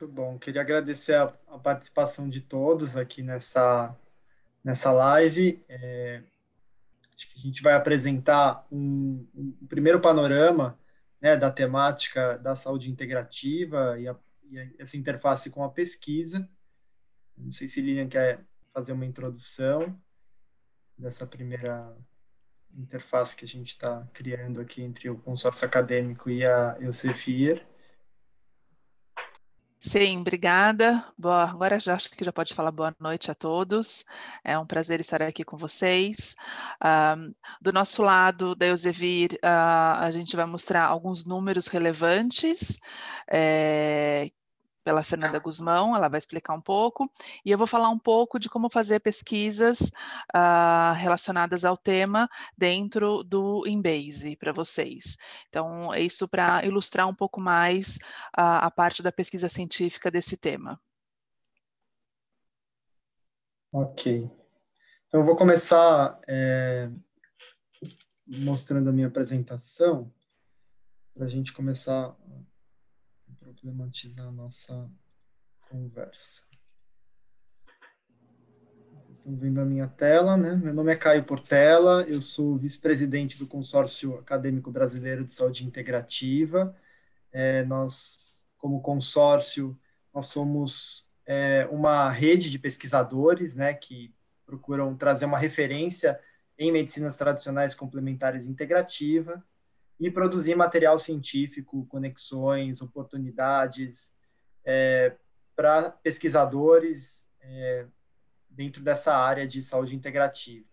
Muito bom. Queria agradecer a, a participação de todos aqui nessa, nessa live. É, acho que a gente vai apresentar um, um primeiro panorama né, da temática da saúde integrativa e, a, e a, essa interface com a pesquisa. Não sei se Lilian quer fazer uma introdução dessa primeira interface que a gente está criando aqui entre o consórcio acadêmico e a Eucefier. Sim, obrigada. Boa, agora já acho que já pode falar boa noite a todos. É um prazer estar aqui com vocês. Um, ah, do nosso lado, da Eusevir, uh, a gente vai mostrar alguns números relevantes é, pela Fernanda Guzmão, ela vai explicar um pouco, e eu vou falar um pouco de como fazer pesquisas uh, relacionadas ao tema dentro do Embase para vocês. Então, é isso para ilustrar um pouco mais uh, a parte da pesquisa científica desse tema. Ok. Então, eu vou começar é, mostrando a minha apresentação, para a gente começar problematizar a nossa conversa. Vocês estão vendo a minha tela, né? Meu nome é Caio Portela, eu sou vice-presidente do Consórcio Acadêmico Brasileiro de Saúde Integrativa. É, nós, como consórcio, nós somos é, uma rede de pesquisadores, né, que procuram trazer uma referência em medicinas tradicionais complementares integrativa e produzir material científico, conexões, oportunidades é, para pesquisadores é, dentro dessa área de saúde integrativa.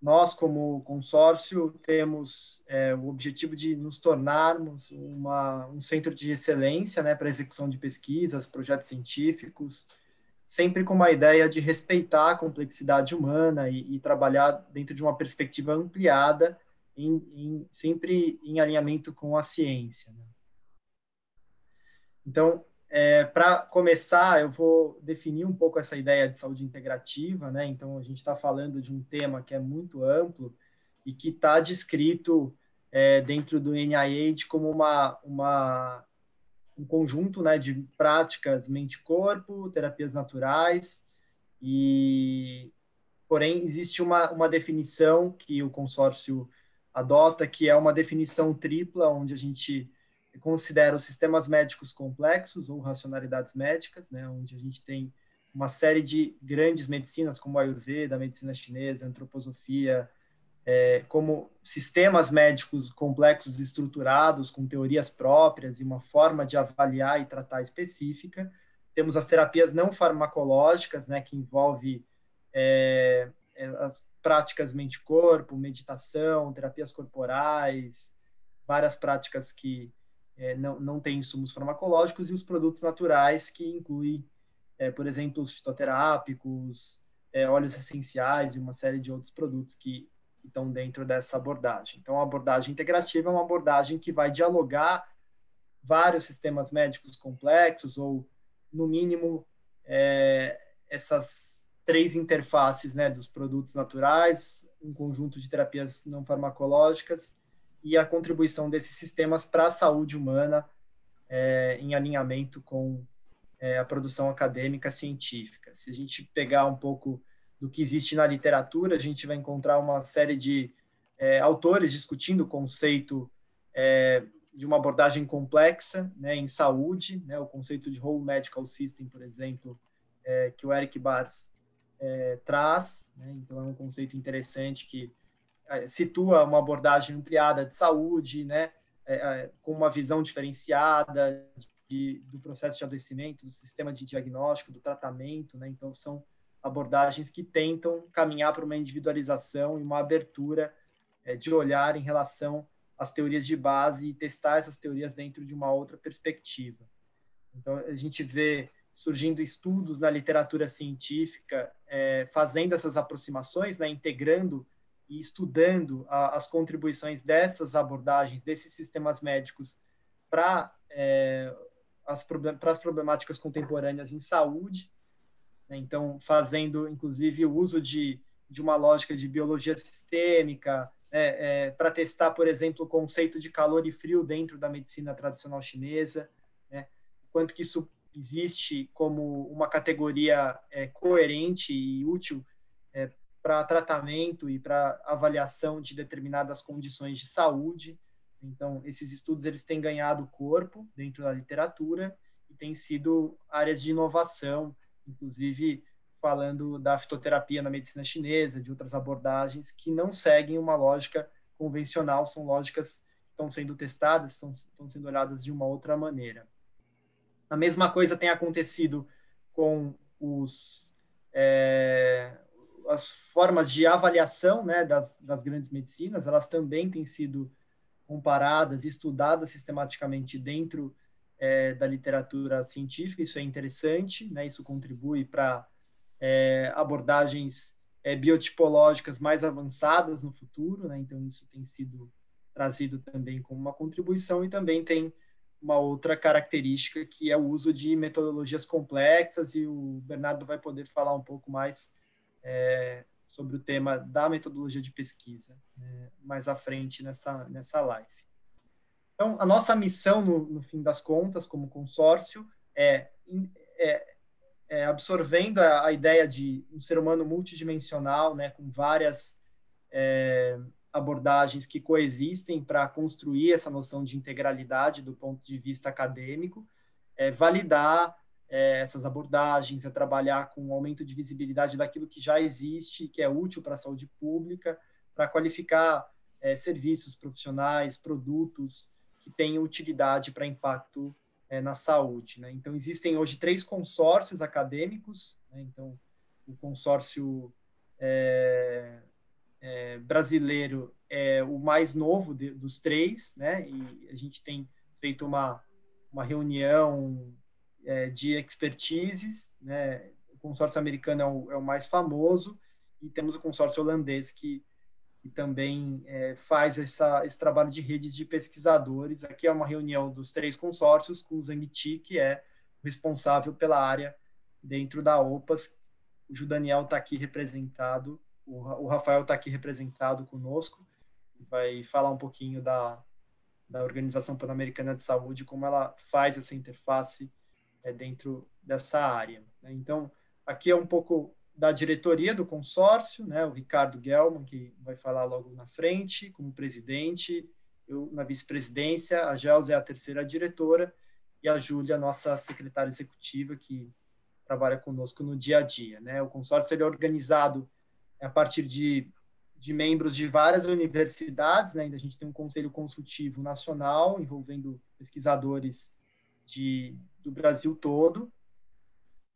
Nós, como consórcio, temos é, o objetivo de nos tornarmos uma, um centro de excelência né, para execução de pesquisas, projetos científicos, sempre com uma ideia de respeitar a complexidade humana e, e trabalhar dentro de uma perspectiva ampliada em, em, sempre em alinhamento com a ciência. Né? Então, é, para começar, eu vou definir um pouco essa ideia de saúde integrativa. Né? Então, a gente está falando de um tema que é muito amplo e que está descrito é, dentro do NIH como uma, uma, um conjunto né, de práticas mente-corpo, terapias naturais, e porém existe uma, uma definição que o consórcio adota, que é uma definição tripla, onde a gente considera os sistemas médicos complexos ou racionalidades médicas, né, onde a gente tem uma série de grandes medicinas, como a Ayurveda, a medicina chinesa, a antroposofia, é, como sistemas médicos complexos estruturados, com teorias próprias e uma forma de avaliar e tratar específica. Temos as terapias não farmacológicas, né, que envolve é, as práticas mente-corpo, meditação, terapias corporais, várias práticas que é, não, não têm insumos farmacológicos e os produtos naturais que incluem, é, por exemplo, os fitoterápicos, é, óleos essenciais e uma série de outros produtos que estão dentro dessa abordagem. Então, a abordagem integrativa é uma abordagem que vai dialogar vários sistemas médicos complexos ou, no mínimo, é, essas três interfaces né, dos produtos naturais, um conjunto de terapias não farmacológicas e a contribuição desses sistemas para a saúde humana é, em alinhamento com é, a produção acadêmica científica. Se a gente pegar um pouco do que existe na literatura, a gente vai encontrar uma série de é, autores discutindo o conceito de uma abordagem complexa né, em saúde, né, o conceito de whole medical system, por exemplo, que o Eric Bars é, traz, né? então é um conceito interessante que é, situa uma abordagem ampliada de saúde, né? É, é, com uma visão diferenciada de, do processo de adoecimento, do sistema de diagnóstico, do tratamento, né? Então, são abordagens que tentam caminhar para uma individualização e uma abertura é, de olhar em relação às teorias de base e testar essas teorias dentro de uma outra perspectiva. Então, a gente vê surgindo estudos na literatura científica é, fazendo essas aproximações, né, integrando e estudando a, as contribuições dessas abordagens, desses sistemas médicos para é, as, as problemáticas contemporâneas em saúde. Né, então, fazendo, inclusive, o uso de, de uma lógica de biologia sistêmica, né, é, para testar, por exemplo, o conceito de calor e frio dentro da medicina tradicional chinesa, né, quanto que isso existe como uma categoria é, coerente e útil é, para tratamento e para avaliação de determinadas condições de saúde. Então, esses estudos eles têm ganhado corpo dentro da literatura e têm sido áreas de inovação, inclusive falando da fitoterapia na medicina chinesa, de outras abordagens que não seguem uma lógica convencional, são lógicas que estão sendo testadas, estão, estão sendo olhadas de uma outra maneira. A mesma coisa tem acontecido com os, é, as formas de avaliação né, das, das grandes medicinas, elas também têm sido comparadas, estudadas sistematicamente dentro é, da literatura científica, isso é interessante, né, isso contribui para é, abordagens é, biotipológicas mais avançadas no futuro, né? então isso tem sido trazido também como uma contribuição e também tem uma outra característica que é o uso de metodologias complexas e o Bernardo vai poder falar um pouco mais é, sobre o tema da metodologia de pesquisa né, mais à frente nessa nessa live. Então a nossa missão no, no fim das contas como consórcio é, é, é absorvendo a, a, ideia de um ser humano multidimensional, né, com várias é, abordagens que coexistem para construir essa noção de integralidade do ponto de vista acadêmico, é, validar é, essas abordagens, é trabalhar com o um aumento de visibilidade daquilo que já existe, que é útil para a saúde pública, para qualificar é, serviços profissionais, produtos que tenham utilidade para impacto é, na saúde. Né? Então, existem hoje três consórcios acadêmicos, né? então, o consórcio é, é, brasileiro é o mais novo de, dos três, né? E a gente tem feito uma, uma reunião é, de expertises, né? O consórcio americano é o, é o, mais famoso e temos o consórcio holandês que, que também é, faz essa, esse trabalho de rede de pesquisadores. Aqui é uma reunião dos três consórcios com o Zangti, que é responsável pela área dentro da OPAS. O Daniel está aqui representado o, Rafael está aqui representado conosco, vai falar um pouquinho da, da Organização Pan-Americana de Saúde, como ela faz essa interface é, dentro dessa área. Né? Então, aqui é um pouco da diretoria do consórcio, né? o Ricardo Gelman, que vai falar logo na frente, como presidente, eu na vice-presidência, a Gels é a terceira diretora, e a Júlia, nossa secretária executiva, que trabalha conosco no dia a dia. Né? O consórcio ele é organizado a partir de, de membros de várias universidades, né? ainda a gente tem um conselho consultivo nacional envolvendo pesquisadores de, do Brasil todo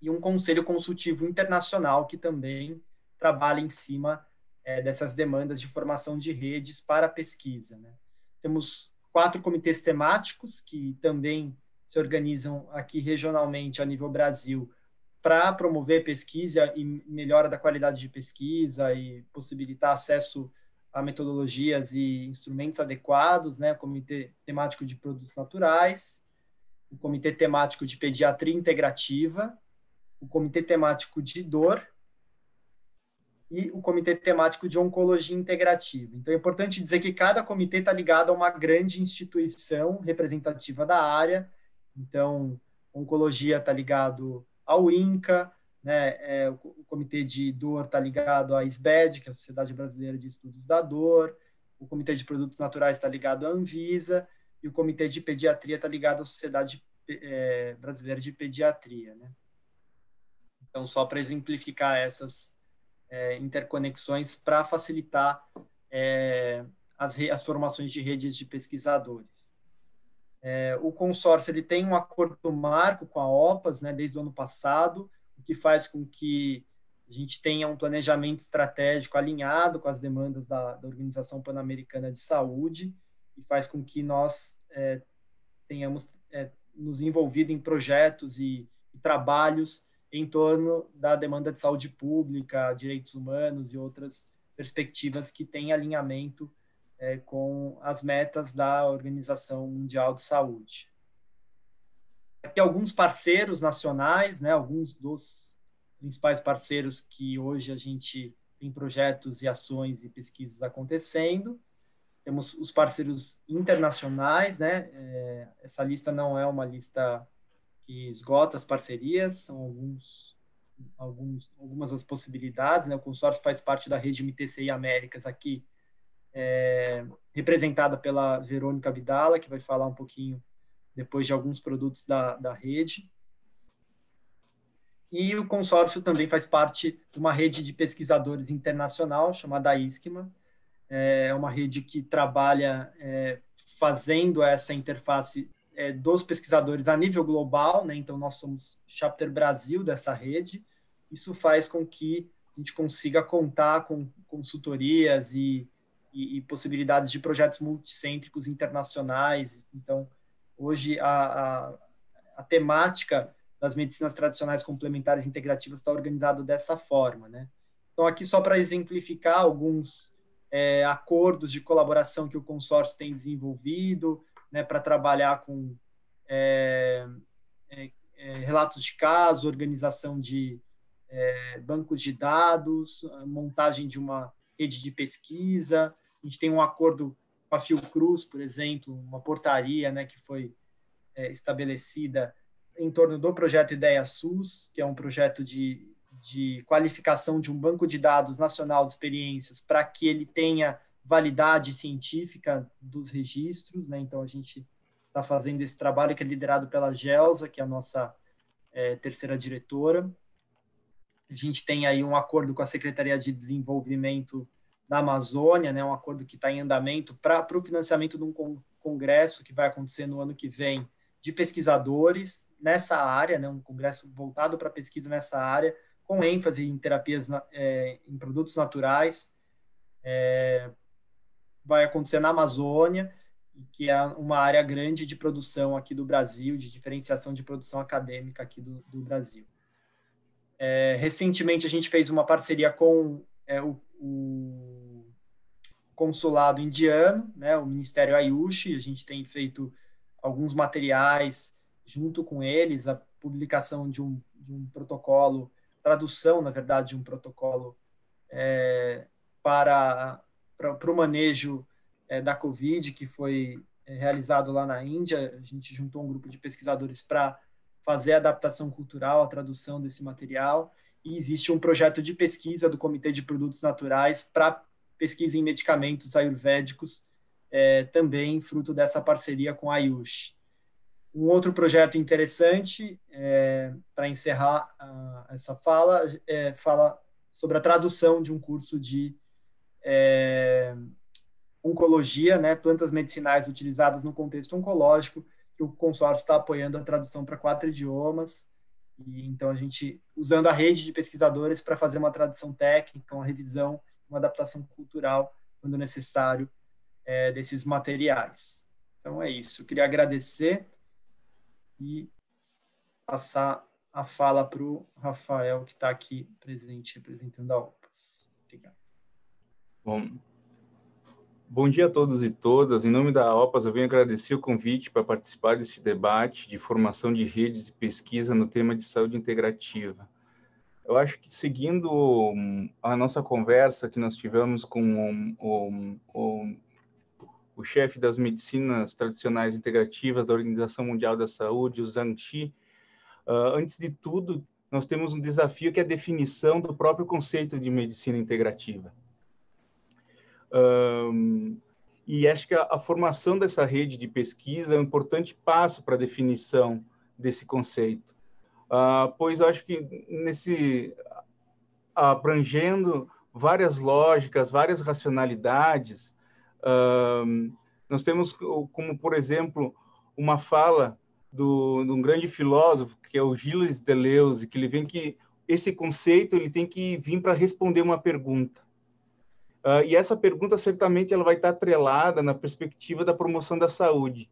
e um conselho consultivo internacional que também trabalha em cima é, dessas demandas de formação de redes para pesquisa. Né? Temos quatro comitês temáticos que também se organizam aqui regionalmente a nível Brasil para promover pesquisa e melhora da qualidade de pesquisa e possibilitar acesso a metodologias e instrumentos adequados, né? O Comitê Temático de Produtos Naturais, o Comitê Temático de Pediatria Integrativa, o Comitê Temático de Dor e o Comitê Temático de Oncologia Integrativa. Então, é importante dizer que cada comitê está ligado a uma grande instituição representativa da área. Então, oncologia está ligado ao INCA, né, é, o, Comitê de Dor está ligado à SBED, que é a Sociedade Brasileira de Estudos da Dor, o Comitê de Produtos Naturais está ligado à Anvisa, e o Comitê de Pediatria está ligado à Sociedade é, Brasileira de Pediatria. Né? Então, só para exemplificar essas é, interconexões para facilitar é, as, as formações de redes de pesquisadores. É, o consórcio ele tem um acordo marco com a OPAS né, desde o ano passado, o que faz com que a gente tenha um planejamento estratégico alinhado com as demandas da, da Organização Pan-Americana de Saúde e faz com que nós é, tenhamos é, nos envolvido em projetos e, e, trabalhos em torno da demanda de saúde pública, direitos humanos e outras perspectivas que têm alinhamento é, com as metas da Organização Mundial de Saúde. Aqui alguns parceiros nacionais, né, alguns dos principais parceiros que hoje a gente tem projetos e ações e pesquisas acontecendo. Temos os parceiros internacionais, né? É, essa lista não é uma lista que esgota as parcerias, são alguns, alguns, algumas das possibilidades, né? O consórcio faz parte da rede MTCI Américas aqui, é, representada pela Verônica Vidala, que vai falar um pouquinho depois de alguns produtos da, da rede. E o consórcio também faz parte de uma rede de pesquisadores internacional chamada ISCMA, é, é uma rede que trabalha é, fazendo essa interface é, dos pesquisadores a nível global, né? então nós somos chapter Brasil dessa rede. Isso faz com que a gente consiga contar com consultorias e e, e possibilidades de projetos multicêntricos internacionais. Então, hoje a, a, a temática das medicinas tradicionais complementares integrativas está organizado dessa forma, né? Então, aqui só para exemplificar alguns é, acordos de colaboração que o consórcio tem desenvolvido, né, para trabalhar com é, é, é relatos de casos, organização de é, bancos de dados, montagem de uma rede de pesquisa, a gente tem um acordo com a Fiocruz, por exemplo, uma portaria né, que foi é, estabelecida em torno do projeto Ideia SUS, que é um projeto de, de qualificação de um banco de dados nacional de experiências para que ele tenha validade científica dos registros. Né? Então, a gente está fazendo esse trabalho que é liderado pela Gelsa, que é a nossa é, terceira diretora. A gente tem aí um acordo com a Secretaria de Desenvolvimento da Amazônia, né, um acordo que está em andamento para o financiamento de um con congresso que vai acontecer no ano que vem de pesquisadores nessa área, né, um congresso voltado para pesquisa nessa área, com ênfase em terapias na, é, em produtos naturais, é, vai acontecer na Amazônia que é uma área grande de produção aqui do Brasil, de diferenciação de produção acadêmica aqui do, do Brasil. É, recentemente a gente fez uma parceria com é, o, o consulado indiano, né, o Ministério Ayushi, a gente tem feito alguns materiais junto com eles, a publicação de um, de um protocolo, tradução, na verdade, de um protocolo é, para, para, para o manejo é, da Covid, que foi é, realizado lá na Índia. A gente juntou um grupo de pesquisadores para fazer a adaptação cultural, a tradução desse material. E existe um projeto de pesquisa do Comitê de Produtos Naturais para pesquisa em medicamentos ayurvédicos, é, também fruto dessa parceria com a Ayush. Um outro projeto interessante, é, para encerrar a, essa fala, é, fala sobre a tradução de um curso de é, oncologia, né, plantas medicinais utilizadas no contexto oncológico, que o consórcio está apoiando a tradução para quatro idiomas. E então a gente usando a rede de pesquisadores para fazer uma tradução técnica, uma revisão uma adaptação cultural, quando necessário, é, desses materiais. Então é isso. Eu queria agradecer e passar a fala para o Rafael, que está aqui presente, representando a OPAS. Obrigado. Bom, Bom dia a todos e todas. Em nome da OPAS, eu venho agradecer o convite para participar desse debate de formação de redes de pesquisa no tema de saúde integrativa. Eu acho que seguindo hum, a nossa conversa que nós tivemos com o, o, o, o chefe das medicinas tradicionais integrativas da Organização Mundial da Saúde, o Zhang uh, antes de tudo, nós temos um desafio que é a definição do próprio conceito de medicina integrativa. Um, e acho que a, a, formação dessa rede de pesquisa é um importante passo para a definição desse conceito. Ah, pois acho que nesse abrangendo várias lógicas, várias racionalidades, uh, nós temos como, por exemplo, uma fala do, de um grande filósofo, que é o Gilles Deleuze, que ele vem que esse conceito ele tem que vir para responder uma pergunta. Uh, e essa pergunta certamente ela vai estar atrelada na perspectiva da promoção da saúde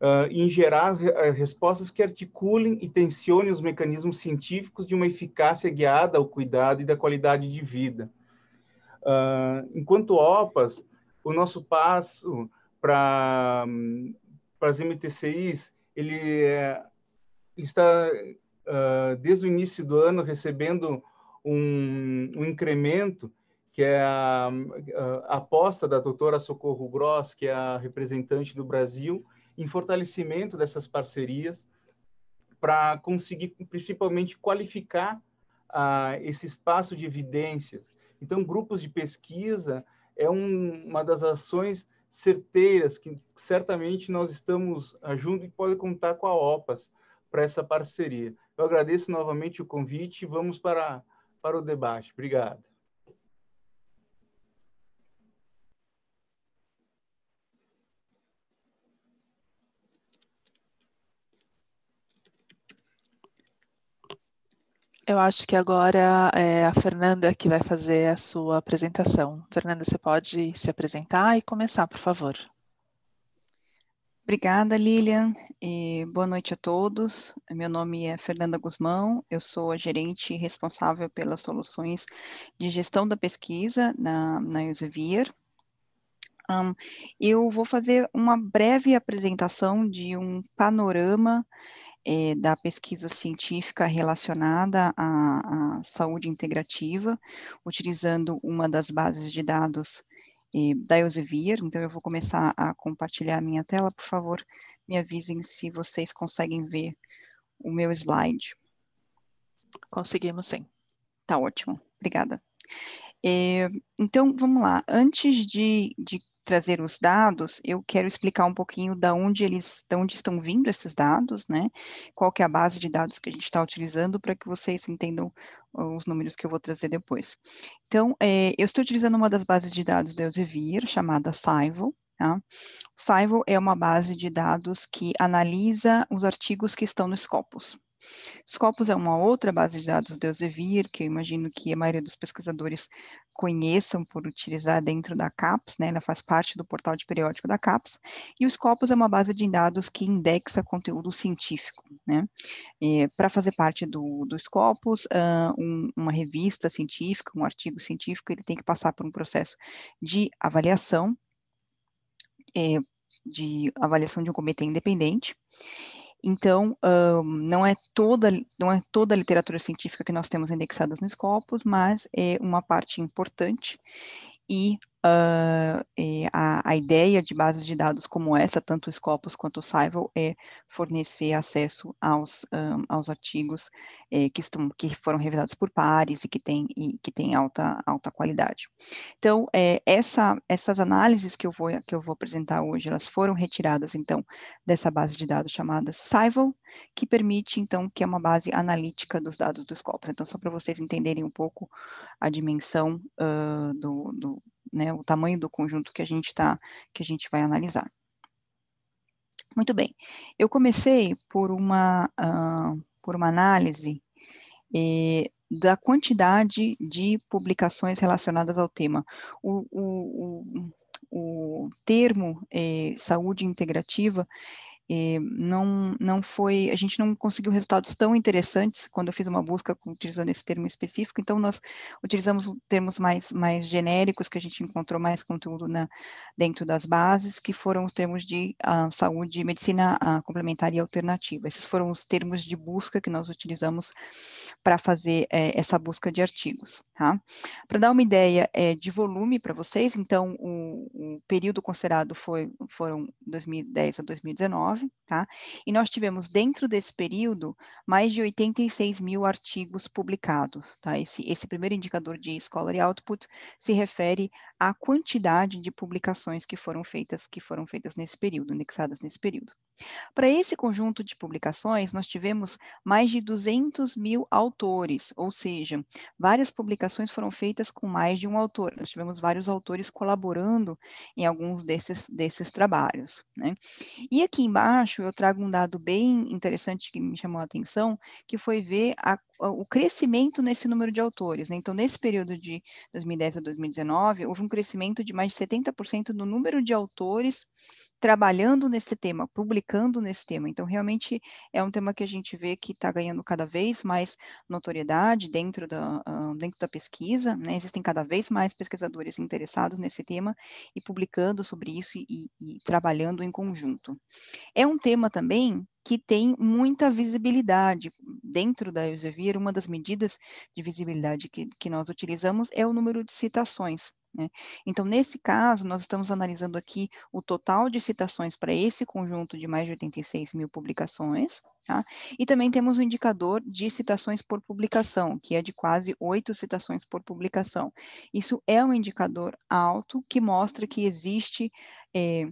uh, em gerar eh, respostas que articulem e tensionem os mecanismos científicos de uma eficácia guiada ao cuidado e da qualidade de vida. Uh, enquanto OPAs, o nosso passo para as MTCIs, ele, é, ele está, uh, desde o início do ano, recebendo um, um incremento que é a, a, a, aposta da doutora Socorro Gross, que é a representante do Brasil, em fortalecimento dessas parcerias para conseguir, principalmente, qualificar ah, esse espaço de evidências. Então, grupos de pesquisa é um, uma das ações certeiras que certamente nós estamos ah, junto e pode contar com a OPAS para essa parceria. Eu agradeço novamente o convite e vamos para, para o debate. Obrigado. Eu acho que agora é a Fernanda que vai fazer a sua apresentação. Fernanda, você pode se apresentar e começar, por favor. Obrigada, Lilian, e boa noite a todos. Meu nome é Fernanda Guzmão, eu sou a gerente responsável pelas soluções de gestão da pesquisa na, na Elsevier. Um, eu vou fazer uma breve apresentação de um panorama é, da pesquisa científica relacionada à, à, saúde integrativa, utilizando uma das bases de dados é, da Elsevier. Então, eu vou começar a compartilhar a minha tela, por favor, me avisem se vocês conseguem ver o meu slide. Conseguimos, sim. Tá ótimo, obrigada. É, então, vamos lá. Antes de, de trazer os dados, eu quero explicar um pouquinho da onde eles, de onde estão vindo esses dados, né? Qual que é a base de dados que a gente está utilizando para que vocês entendam ah, os números que eu vou trazer depois. Então, é, eu estou utilizando uma das bases de dados da Elsevier, chamada Saivo, Tá? Saivo é uma base de dados que analisa os artigos que estão no Scopus. Scopus é uma outra base de dados do Elsevier, que eu imagino que a maioria dos pesquisadores conheçam por utilizar dentro da CAPES, né? ela faz parte do portal de periódico da CAPES, e o Scopus é uma base de dados que indexa conteúdo científico. Né? É, Para fazer parte do, do Scopus, uh, um, uma revista científica, um artigo científico, ele tem que passar por um processo de avaliação, é, de avaliação de um comitê independente, então, um, não, é toda, não é toda a literatura científica que nós temos indexadas no Scopus, mas é uma parte importante e Uh, a, a, ideia de bases de dados como essa, tanto o Scopus quanto o Saival, é fornecer acesso aos, um, aos artigos eh, que, estão, que foram revisados por pares e que têm que tem alta, alta qualidade. Então, eh, essa, essas análises que eu, vou, que eu vou apresentar hoje, elas foram retiradas, então, dessa base de dados chamada Saival, que permite, então, que é uma base analítica dos dados do Scopus. Então, só para vocês entenderem um pouco a dimensão uh, do, do né, o tamanho do conjunto que a gente tá, que a gente vai analisar. Muito bem, eu comecei por uma, uh, por uma análise eh, da quantidade de publicações relacionadas ao tema. O, o, o, o termo eh, saúde integrativa e não, não foi, a gente não conseguiu resultados tão interessantes quando eu fiz uma busca utilizando esse termo específico, então nós utilizamos termos mais, mais genéricos, que a gente encontrou mais conteúdo na, dentro das bases, que foram os termos de uh, saúde, medicina uh, complementar e alternativa. Esses foram os termos de busca que nós utilizamos para fazer eh, essa busca de artigos. Tá? Para dar uma ideia eh, de volume para vocês, então o, o período considerado foi, foram 2010 a 2019, tá? E nós tivemos, dentro desse período, mais de 86 mil artigos publicados, tá? Esse, esse primeiro indicador de Scholar Output se refere à quantidade de publicações que foram feitas, que foram feitas nesse período, indexadas nesse período. Para esse conjunto de publicações, nós tivemos mais de 200 mil autores, ou seja, várias publicações foram feitas com mais de um autor. Nós tivemos vários autores colaborando em alguns desses, desses trabalhos. Né? E aqui embaixo eu trago um dado bem interessante que me chamou a atenção, que foi ver a, a, o crescimento nesse número de autores. Né? Então, nesse período de 2010 a 2019, houve um crescimento de mais de 70% no número de autores trabalhando nesse tema, publicando nesse tema. Então, realmente é um tema que a gente vê que está ganhando cada vez mais notoriedade dentro da, uh, dentro da pesquisa, né? Existem cada vez mais pesquisadores interessados nesse tema e publicando sobre isso e, e, e trabalhando em conjunto. É um tema também que tem muita visibilidade. Dentro da Elsevier, uma das medidas de visibilidade que, que nós utilizamos é o número de citações. Né? Então, nesse caso, nós estamos analisando aqui o total de citações para esse conjunto de mais de 86 mil publicações, tá? e também temos o um indicador de citações por publicação, que é de quase oito citações por publicação. Isso é um indicador alto que mostra que existe é,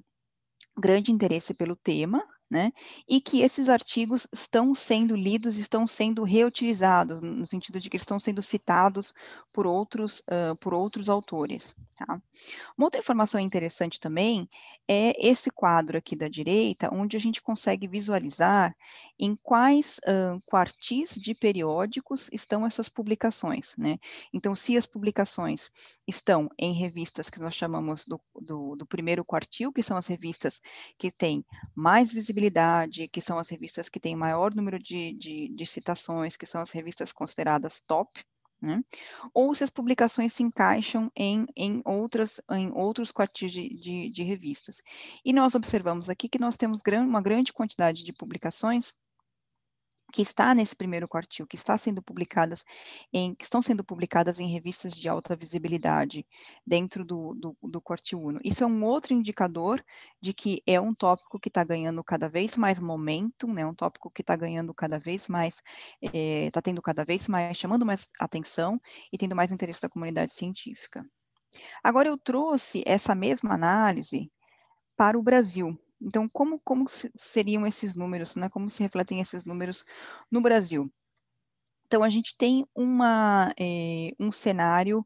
grande interesse pelo tema, né? E que esses artigos estão sendo lidos, estão sendo reutilizados, no sentido de que estão sendo citados por outros, uh, por outros autores. Tá? Uma outra informação interessante também é esse quadro aqui da direita, onde a gente consegue visualizar em quais uh, quartis de periódicos estão essas publicações, né? Então, se as publicações estão em revistas que nós chamamos do, do, do primeiro quartil, que são as revistas que têm mais visibilidade credibilidade, que são as revistas que têm maior número de, de, de citações, que são as revistas consideradas top, né? ou se as publicações se encaixam em, em, outras, em outros quartis de, de, de revistas. E nós observamos aqui que nós temos gran, uma grande quantidade de publicações que está nesse primeiro quartil, que está sendo publicadas em, que estão sendo publicadas em revistas de alta visibilidade dentro do, do, do quartil 1. Isso é um outro indicador de que é um tópico que está ganhando cada vez mais momento, né? um tópico que está ganhando cada vez mais, está eh, é, tendo cada vez mais, chamando mais atenção e tendo mais interesse da comunidade científica. Agora eu trouxe essa mesma análise para o Brasil, então, como, como seriam esses números, né? como se refletem esses números no Brasil? Então, a gente tem uma, eh, um cenário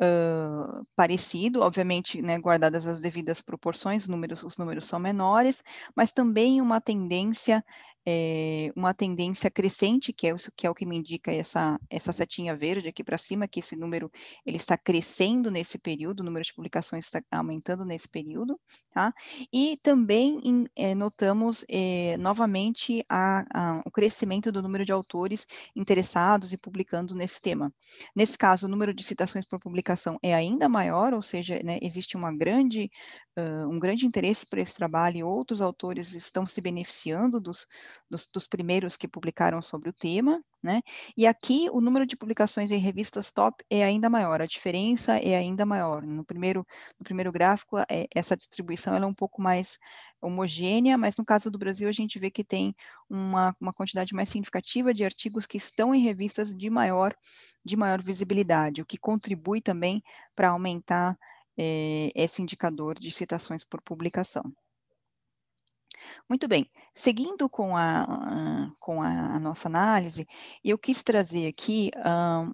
uh, parecido, obviamente, né, guardadas as devidas proporções, números, os números são menores, mas também uma tendência é, uma tendência crescente, que é, o que é o que me indica essa, essa setinha verde aqui para cima, que esse número ele está crescendo nesse período, o número de publicações está aumentando nesse período, tá? E também em, é, notamos é, novamente a, a, o crescimento do número de autores interessados e publicando nesse tema. Nesse caso, o número de citações por publicação é ainda maior, ou seja, né, existe uma grande uh, um grande interesse por esse trabalho e outros autores estão se beneficiando dos, dos, dos, primeiros que publicaram sobre o tema, né? E aqui o número de publicações em revistas top é ainda maior, a diferença é ainda maior. No primeiro, no primeiro gráfico, é, essa distribuição é um pouco mais homogênea, mas no caso do Brasil a gente vê que tem uma, uma quantidade mais significativa de artigos que estão em revistas de maior, de maior visibilidade, o que contribui também para aumentar eh, esse indicador de citações por publicação. Muito bem, Seguindo com a, com a nossa análise, eu quis trazer aqui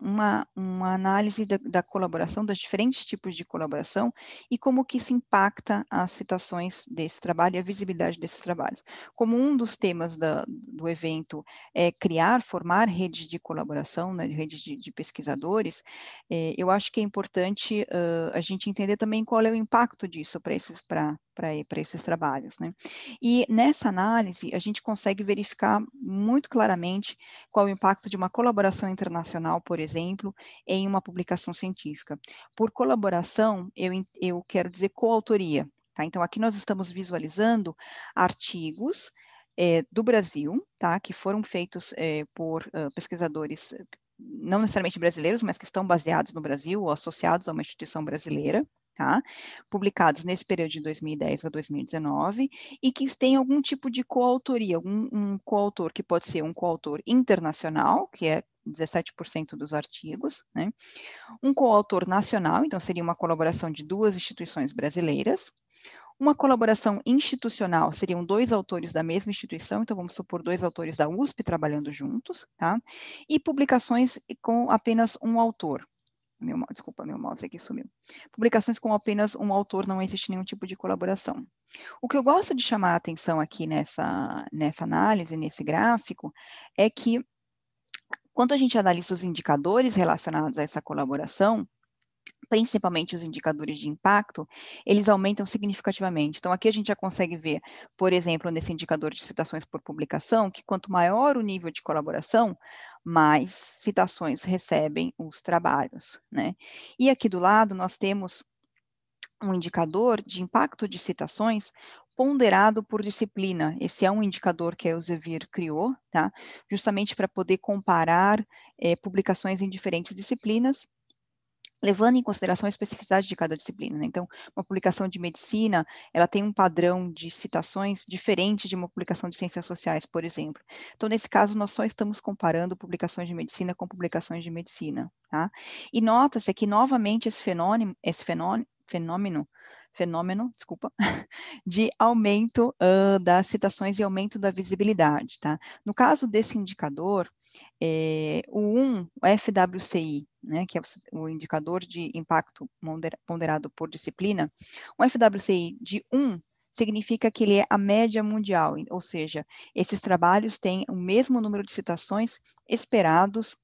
uma, uma análise da, da colaboração, dos diferentes tipos de colaboração e como que isso impacta as citações desse trabalho e a visibilidade desses trabalhos. Como um dos temas da, do evento é criar, formar redes de colaboração, né, redes de, de pesquisadores, eh, eu acho que é importante uh, a gente entender também qual é o impacto disso para esses, esses trabalhos. Né? E nessa análise, análise, a gente consegue verificar muito claramente qual o impacto de uma colaboração internacional, por exemplo, em uma publicação científica. Por colaboração, eu, eu quero dizer coautoria. Tá? Então, aqui nós estamos visualizando artigos é, do Brasil, tá? que foram feitos é, por uh, pesquisadores não necessariamente brasileiros, mas que estão baseados no Brasil ou associados a uma instituição brasileira, tá? publicados nesse período de 2010 a 2019, e que têm algum tipo de coautoria, algum um coautor que pode ser um coautor internacional, que é 17% dos artigos, né? um coautor nacional, então seria uma colaboração de duas instituições brasileiras, uma colaboração institucional seriam dois autores da mesma instituição, então vamos supor dois autores da USP trabalhando juntos, tá? E publicações com apenas um autor, meu, desculpa, meu mouse aqui sumiu. Publicações com apenas um autor não existe nenhum tipo de colaboração. O que eu gosto de chamar a atenção aqui nessa, nessa análise, nesse gráfico, é que quando a gente analisa os indicadores relacionados a essa colaboração, principalmente os indicadores de impacto, eles aumentam significativamente. Então, aqui a gente já consegue ver, por exemplo, nesse indicador de citações por publicação, que quanto maior o nível de colaboração, mais citações recebem os trabalhos. Né? E aqui do lado nós temos um indicador de impacto de citações ponderado por disciplina. Esse é um indicador que a Elsevier criou, tá? justamente para poder comparar eh, publicações em diferentes disciplinas levando em consideração a especificidade de cada disciplina. Né? Então, uma publicação de medicina, ela tem um padrão de citações diferente de uma publicação de ciências sociais, por exemplo. Então, nesse caso, nós só estamos comparando publicações de medicina com publicações de medicina. Tá? E nota-se que, novamente, esse fenômeno, esse fenômeno, fenômeno fenômeno, desculpa, de aumento uh, das citações e aumento da visibilidade, tá? No caso desse indicador, é, o 1, o FWCI, né, que é o indicador de impacto ponderado por disciplina, um FWCI de 1 significa que ele é a média mundial, ou seja, esses trabalhos têm o mesmo número de citações esperados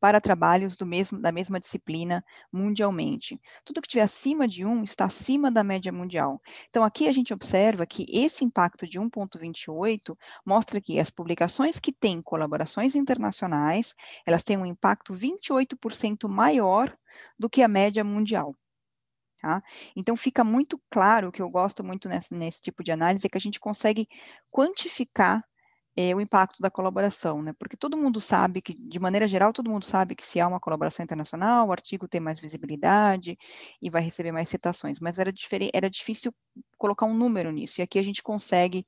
para trabalhos mesmo, da mesma disciplina mundialmente. Tudo que estiver acima de 1 está acima da média mundial. Então, aqui a gente observa que esse impacto de 1,28 mostra que as publicações que têm colaborações internacionais, elas têm um impacto 28% maior do que a média mundial. Tá? Então, fica muito claro que eu gosto muito nesse, nesse tipo de análise, é que a gente consegue quantificar é, o impacto da colaboração, né? Porque todo mundo sabe que, de maneira geral, todo mundo sabe que se há uma colaboração internacional, o artigo tem mais visibilidade e vai receber mais citações, mas era, era difícil colocar um número nisso, e aqui a gente consegue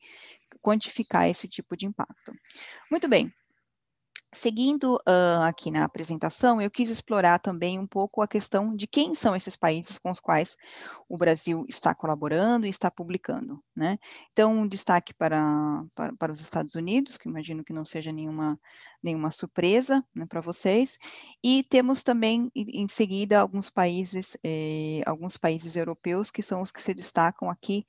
quantificar esse tipo de impacto. Muito bem, seguindo uh, aqui na apresentação, eu quis explorar também um pouco a questão de quem são esses países com os quais o Brasil está colaborando e está publicando. Né? Então, um destaque para, para, para os Estados Unidos, que imagino que não seja nenhuma, nenhuma surpresa né, para vocês, e temos também em seguida alguns países, eh, alguns países europeus que são os que se destacam aqui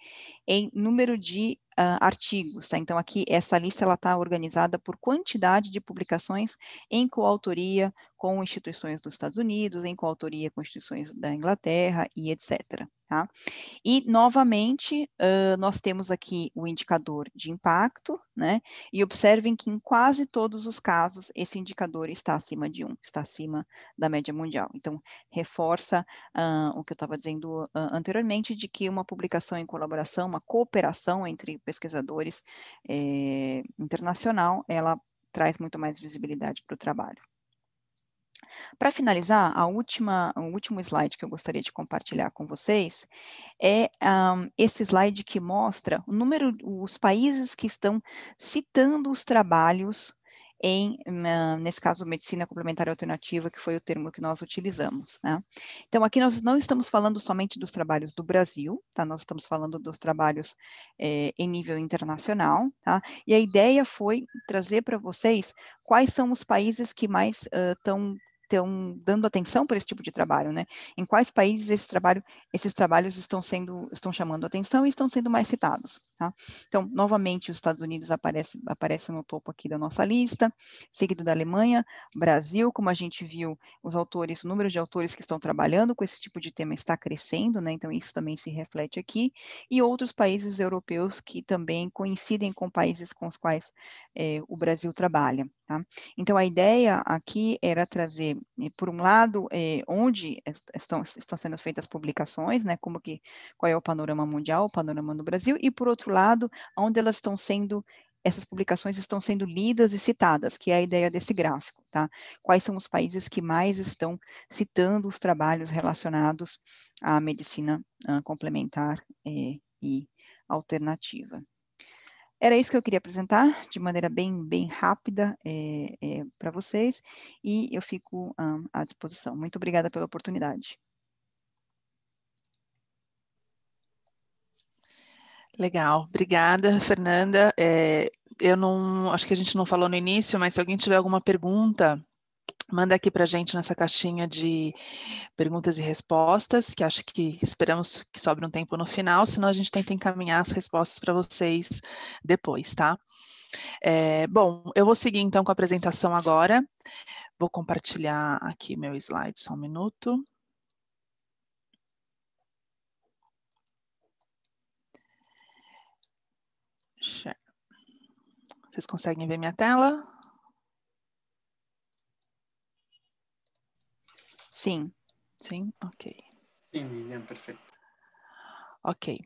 em número de uh, artigos. Tá? Então, aqui essa lista ela está organizada por quantidade de publicações em coautoria com instituições dos Estados Unidos, em coautoria com instituições da Inglaterra e etc. Tá? E, novamente, uh, nós temos aqui o indicador de impacto, né? E observem que em quase todos os casos esse indicador está acima de 1, está acima da média mundial. Então, reforça uh, o que eu estava dizendo uh, anteriormente, de que uma publicação em colaboração, uma cooperação entre pesquisadores eh, internacional, ela traz muito mais visibilidade para o trabalho. Para finalizar, a última, o último slide que eu gostaria de compartilhar com vocês é um, esse slide que mostra o número, os países que estão citando os trabalhos em, nesse caso, medicina complementar alternativa, que foi o termo que nós utilizamos. Né? Então, aqui nós não estamos falando somente dos trabalhos do Brasil, tá? nós estamos falando dos trabalhos é, em nível internacional, tá? e a ideia foi trazer para vocês quais são os países que mais estão uh, estão dando atenção para esse tipo de trabalho, né? Em quais países esse trabalho, esses trabalhos estão sendo, estão chamando atenção e estão sendo mais citados, tá? Então, novamente, os Estados Unidos aparece, aparece no topo aqui da nossa lista, seguido da Alemanha, Brasil, como a gente viu, os autores, o número de autores que estão trabalhando com esse tipo de tema está crescendo, né? Então, isso também se reflete aqui, e outros países europeus que também coincidem com países com os quais eh, o Brasil trabalha. Tá? Então, a ideia aqui era trazer, eh, por um lado, eh, onde estão, estão sendo feitas as publicações, né, como que, qual é o panorama mundial, o panorama no Brasil, e por outro lado, onde elas estão sendo, essas publicações estão sendo lidas e citadas, que é a ideia desse gráfico, tá? Quais são os países que mais estão citando os trabalhos relacionados à medicina uh, complementar eh, e alternativa. Era isso que eu queria apresentar de maneira bem, bem rápida é, é, para vocês e eu fico um, à disposição. Muito obrigada pela oportunidade. Legal, obrigada, Fernanda. É, eu não acho que a gente não falou no início, mas se alguém tiver alguma pergunta Manda aqui para gente nessa caixinha de perguntas e respostas, que acho que esperamos que sobre um tempo no final, senão a gente tenta encaminhar as respostas para vocês depois, tá? É, bom, eu vou seguir então com a apresentação agora. Vou compartilhar aqui meu slide, só um minuto. Vocês conseguem ver minha tela? Sim, sim, ok. Sim, Lilian, perfeito. Ok,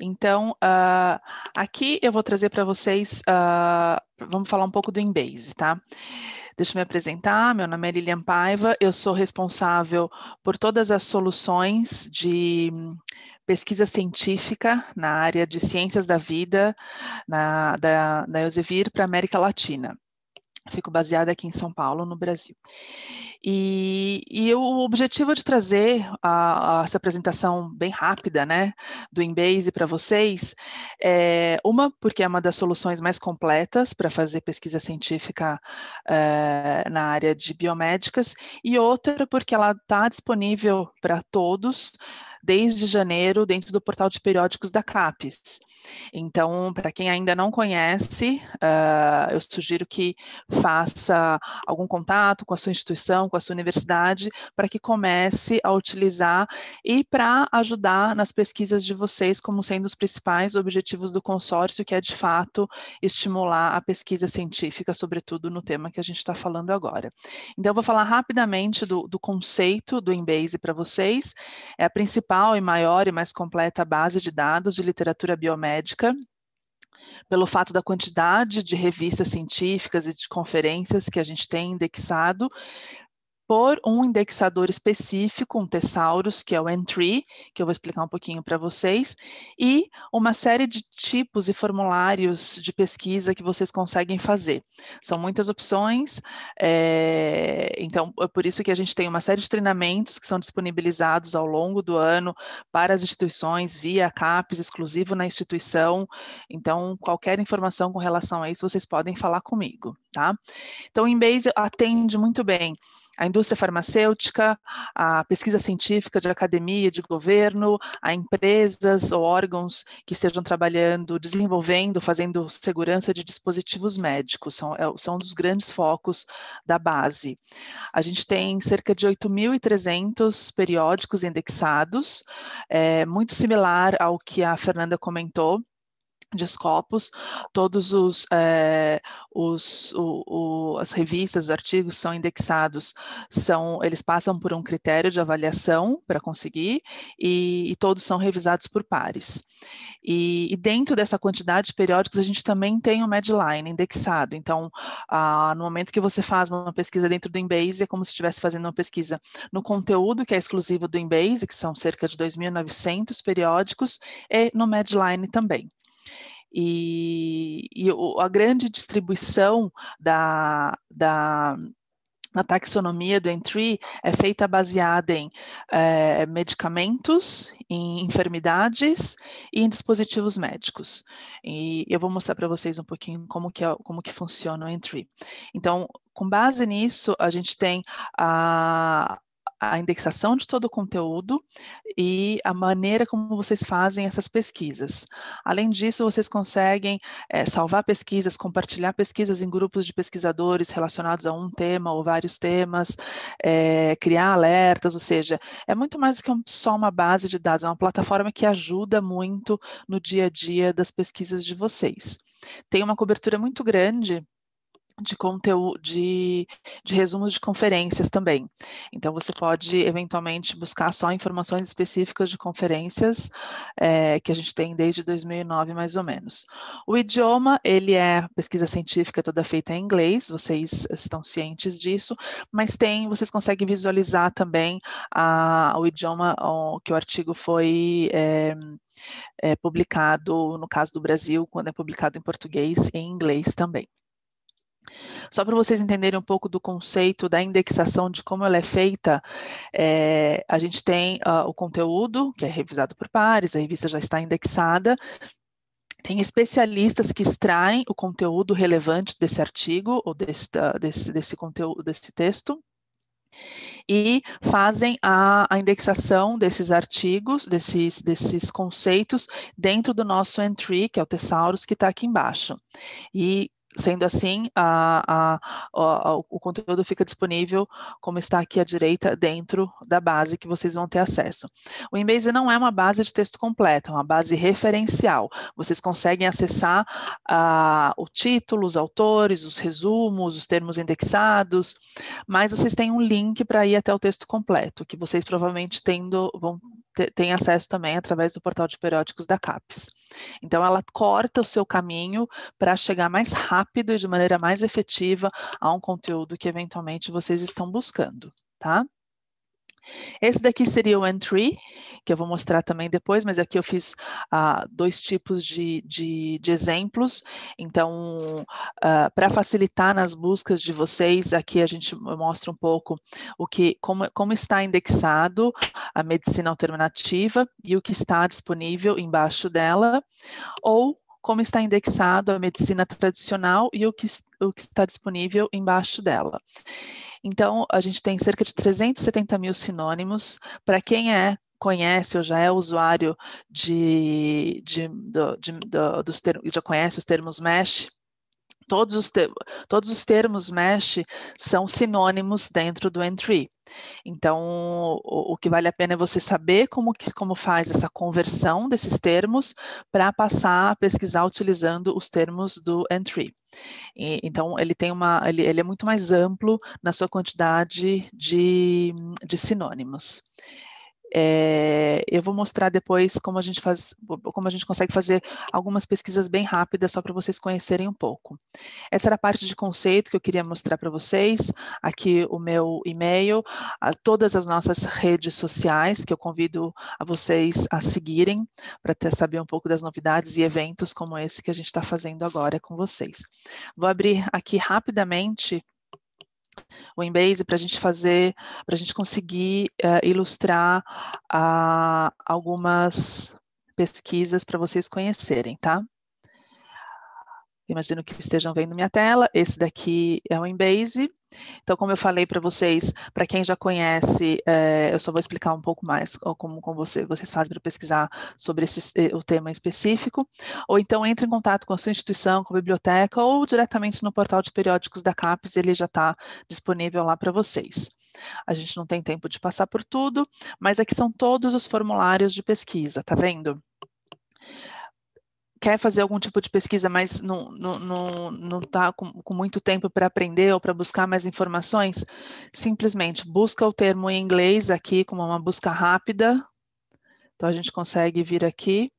então uh, aqui eu vou trazer para vocês, uh, vamos falar um pouco do Embase, tá? Deixa eu me apresentar, meu nome é Lilian Paiva, eu sou responsável por todas as soluções de pesquisa científica na área de ciências da vida na, da, da Elsevier para a América Latina fico baseada aqui em São Paulo, no Brasil. E, e o objetivo de trazer a, a essa apresentação bem rápida, né, do Embase para vocês, é uma porque é uma das soluções mais completas para fazer pesquisa científica é, na área de biomédicas e outra porque ela está disponível para todos desde janeiro dentro do portal de periódicos da CAPES. Então, para quem ainda não conhece, uh, eu sugiro que faça algum contato com a sua instituição, com a sua universidade, para que comece a utilizar e para ajudar nas pesquisas de vocês como sendo os principais objetivos do consórcio, que é de fato estimular a pesquisa científica, sobretudo no tema que a gente está falando agora. Então, eu vou falar rapidamente do, do conceito do Embase para vocês. É a principal principal e maior e mais completa base de dados de literatura biomédica, pelo fato da quantidade de revistas científicas e de conferências que a gente tem indexado, por um indexador específico, um thesaurus, que é o entry, que eu vou explicar um pouquinho para vocês, e uma série de tipos e formulários de pesquisa que vocês conseguem fazer. São muitas opções, é, então é por isso que a gente tem uma série de treinamentos que são disponibilizados ao longo do ano para as instituições, via CAPES, exclusivo na instituição, então qualquer informação com relação a isso vocês podem falar comigo, tá? Então, o Embase atende muito bem a indústria farmacêutica, a pesquisa científica de academia, de governo, a empresas ou órgãos que estejam trabalhando, desenvolvendo, fazendo segurança de dispositivos médicos, são, é são um dos grandes focos da base. A gente tem cerca de 8.300 periódicos indexados, é, muito similar ao que a Fernanda comentou, de escopos, todos os, é, os o, o, as revistas, os artigos são indexados, são eles passam por um critério de avaliação para conseguir e, e, todos são revisados por pares. E, e, dentro dessa quantidade de periódicos a gente também tem o um Medline indexado. Então, ah, no momento que você faz uma pesquisa dentro do Embase, é como se estivesse fazendo uma pesquisa no conteúdo que é exclusivo do Embase, que são cerca de 2.900 periódicos, e no Medline também. E, e a grande distribuição da, da da taxonomia do Entree é feita baseada em eh, medicamentos, em enfermidades e em dispositivos médicos. E eu vou mostrar para vocês um pouquinho como que, é, como que funciona o Entree. Então, com base nisso, a gente tem a, a indexação de todo o conteúdo e a maneira como vocês fazem essas pesquisas. Além disso, vocês conseguem é, salvar pesquisas, compartilhar pesquisas em grupos de pesquisadores relacionados a um tema ou vários temas, é, criar alertas, ou seja, é muito mais do que um, só uma base de dados, é uma plataforma que ajuda muito no dia a dia das pesquisas de vocês. Tem uma cobertura muito grande de conteúdo de, de, resumos de conferências também. Então você pode eventualmente buscar só informações específicas de conferências é, que a gente tem desde 2009 mais ou menos. O idioma ele é pesquisa científica toda feita em inglês, vocês estão cientes disso, mas tem vocês conseguem visualizar também a, o idioma o, que o artigo foi é, é, publicado no caso do Brasil quando é publicado em português e em inglês também. Só para vocês entenderem um pouco do conceito da indexação, de como ela é feita, é, a gente tem uh, o conteúdo, que é revisado por pares, a revista já está indexada, tem especialistas que extraem o conteúdo relevante desse artigo ou ah, desse, desse, desse conteúdo, desse texto, e fazem a, a, indexação desses artigos, desses, desses conceitos, dentro do nosso entry, que é o Thesaurus, que está aqui embaixo. E Sendo assim, a, a, a, o conteúdo fica disponível, como está aqui à direita, dentro da base que vocês vão ter acesso. O Embase não é uma base de texto completo, é uma base referencial. Vocês conseguem acessar o título, os autores, os resumos, os termos indexados, mas vocês têm um link para ir até o texto completo, que vocês provavelmente tendo, vão tem acesso também através do portal de periódicos da CAPES. Então, ela corta o seu caminho para chegar mais rápido e de maneira mais efetiva a um conteúdo que eventualmente vocês estão buscando, tá? Esse daqui seria o entry, que eu vou mostrar também depois, mas aqui eu fiz ah, dois tipos de, de, de exemplos. Então, ah, para facilitar nas buscas de vocês, aqui a gente mostra um pouco o que, como, como está indexado a medicina alternativa e o que está disponível embaixo dela, ou como está indexado a medicina tradicional e o que, o que está disponível embaixo dela. Então, a gente tem cerca de 370 mil sinônimos. Para quem é conhece ou já é usuário de, de, do, de, do, dos termos, já conhece os termos MESH, todos os, todos os termos mesh são sinônimos dentro do entry. Então, o, o, que vale a pena é você saber como, que, como faz essa conversão desses termos para passar a pesquisar utilizando os termos do entry. E, então, ele, tem uma, ele, ele é muito mais amplo na sua quantidade de, de sinônimos. É, eu vou mostrar depois como a gente faz, como a gente consegue fazer algumas pesquisas bem rápidas só para vocês conhecerem um pouco. Essa era a parte de conceito que eu queria mostrar para vocês. Aqui o meu e-mail, todas as nossas redes sociais que eu convido a vocês a seguirem para saber um pouco das novidades e eventos como esse que a gente está fazendo agora com vocês. Vou abrir aqui rapidamente o Embase para a gente fazer, para a gente conseguir eh, ilustrar uh, algumas pesquisas para vocês conhecerem, tá? Imagino que estejam vendo minha tela. Esse daqui é o Embase. Então, como eu falei para vocês, para quem já conhece, é, eu só vou explicar um pouco mais como, como você, vocês fazem para pesquisar sobre esse, é, o tema específico. Ou então entre em contato com a sua instituição, com a biblioteca, ou diretamente no portal de periódicos da CAPES, ele já está disponível lá para vocês. A gente não tem tempo de passar por tudo, mas aqui são todos os formulários de pesquisa, tá vendo? quer fazer algum tipo de pesquisa, mas não está não, não tá com, com muito tempo para aprender ou para buscar mais informações, simplesmente busca o termo em inglês aqui como uma busca rápida. Então a gente consegue vir aqui.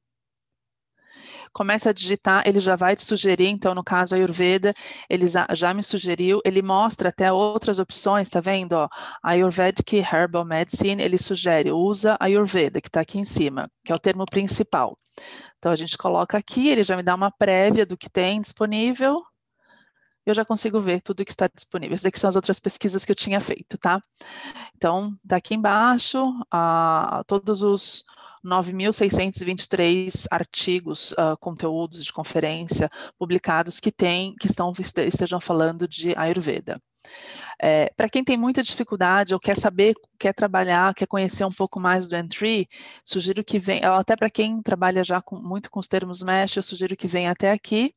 Começa a digitar, ele já vai te sugerir, então no caso a Ayurveda, ele já me sugeriu, ele mostra até outras opções, tá vendo? Ó, Ayurvedic Herbal Medicine, ele sugere, usa Ayurveda, que está aqui em cima, que é o termo principal. Então a gente coloca aqui, ele já me dá uma prévia do que tem disponível. Eu já consigo ver tudo que está disponível. Essas daqui são as outras pesquisas que eu tinha feito, tá? Então, daqui tá embaixo, todos os 9.623 artigos, uh, conteúdos de conferência publicados que tem, que estão, estejam falando de Ayurveda. É, para quem tem muita dificuldade ou quer saber, quer trabalhar, quer conhecer um pouco mais do Entry, sugiro que venha, até para quem trabalha já com, muito com os termos mesh, eu sugiro que venha até aqui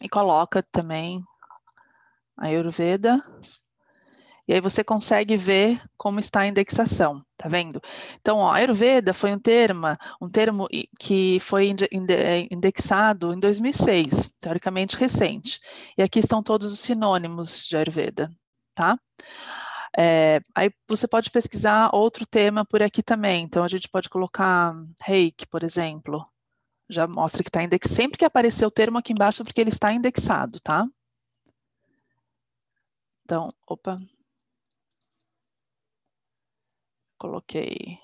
e coloca também a Ayurveda. E aí você consegue ver como está a indexação, tá vendo? Então, ó, Ayurveda foi um termo, um termo que foi é, indexado em 2006, teoricamente recente. E aqui estão todos os sinônimos de Ayurveda, tá? É, aí você pode pesquisar outro tema por aqui também. Então, a gente pode colocar reiki, por exemplo. Já mostra que está indexado. Sempre que aparecer o termo aqui embaixo, porque ele está indexado, tá? Então, opa, coloquei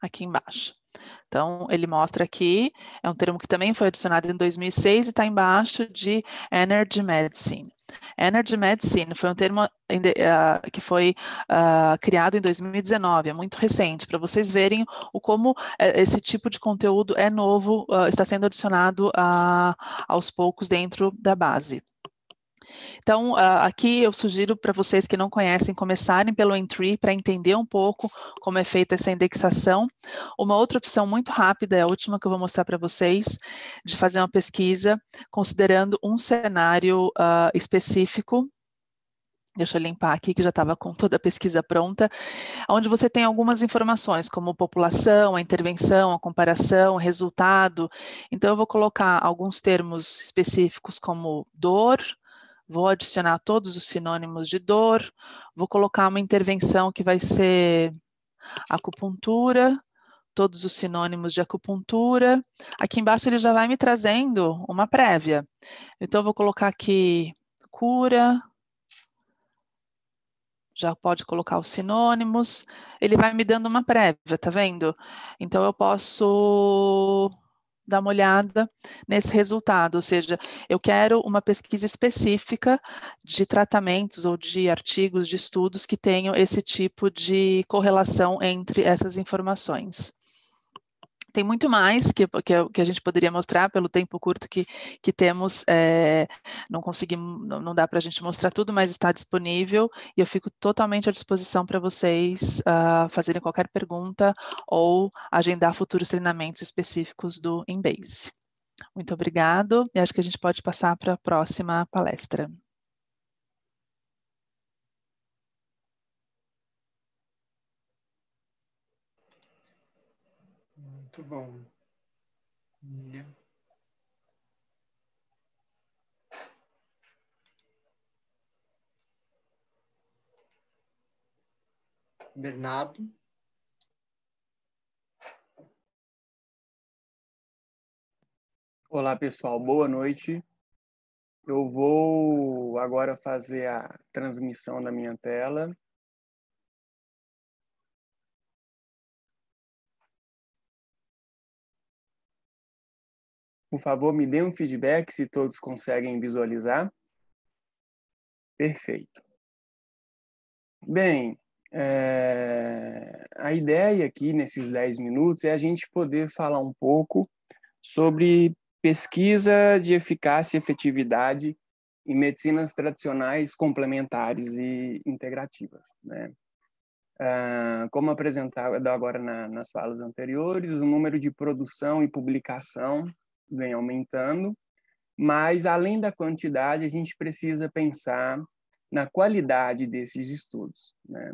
aqui embaixo. Então, ele mostra aqui, é um termo que também foi adicionado em 2006 e está embaixo de Energy Medicine. Energy Medicine foi um termo ah, que foi uh, criado em 2019, é muito recente, para vocês verem o como é, esse tipo de conteúdo é novo, ah, está sendo adicionado aos poucos dentro da base. Então, ah, aqui eu sugiro para vocês que não conhecem começarem pelo entry para entender um pouco como é feita essa indexação. Uma outra opção muito rápida, é a última que eu vou mostrar para vocês, de fazer uma pesquisa considerando um cenário uh, específico deixa eu limpar aqui que já estava com toda a pesquisa pronta, onde você tem algumas informações, como população, a intervenção, a comparação, resultado. Então, eu vou colocar alguns termos específicos como dor, vou adicionar todos os sinônimos de dor, vou colocar uma intervenção que vai ser acupuntura, todos os sinônimos de acupuntura. Aqui embaixo ele já vai me trazendo uma prévia. Então, eu vou colocar aqui cura, já pode colocar os sinônimos. Ele vai me dando uma prévia, tá vendo? Então, eu posso dar uma olhada nesse resultado, ou seja, eu quero uma pesquisa específica de tratamentos ou de artigos, de estudos que tenham esse tipo de correlação entre essas informações tem muito mais que, que, que, a gente poderia mostrar pelo tempo curto que, que temos. É, não conseguimos, não, dá para a gente mostrar tudo, mas está disponível e eu fico totalmente à disposição para vocês uh, fazerem qualquer pergunta ou agendar futuros treinamentos específicos do Embase. Muito obrigado e acho que a gente pode passar para a próxima palestra. Muito bom. Bernardo. Olá, pessoal. Boa noite. Eu vou agora fazer a transmissão da minha tela. Por favor, me dê um feedback se todos conseguem visualizar. Perfeito. Bem, é... a ideia aqui nesses 10 minutos é a gente poder falar um pouco sobre pesquisa de eficácia e efetividade em medicinas tradicionais complementares e integrativas. Né? Ah, como apresentado agora na, nas falas anteriores, o número de produção e publicação vem aumentando, mas além da quantidade, a gente precisa pensar na qualidade desses estudos. Né?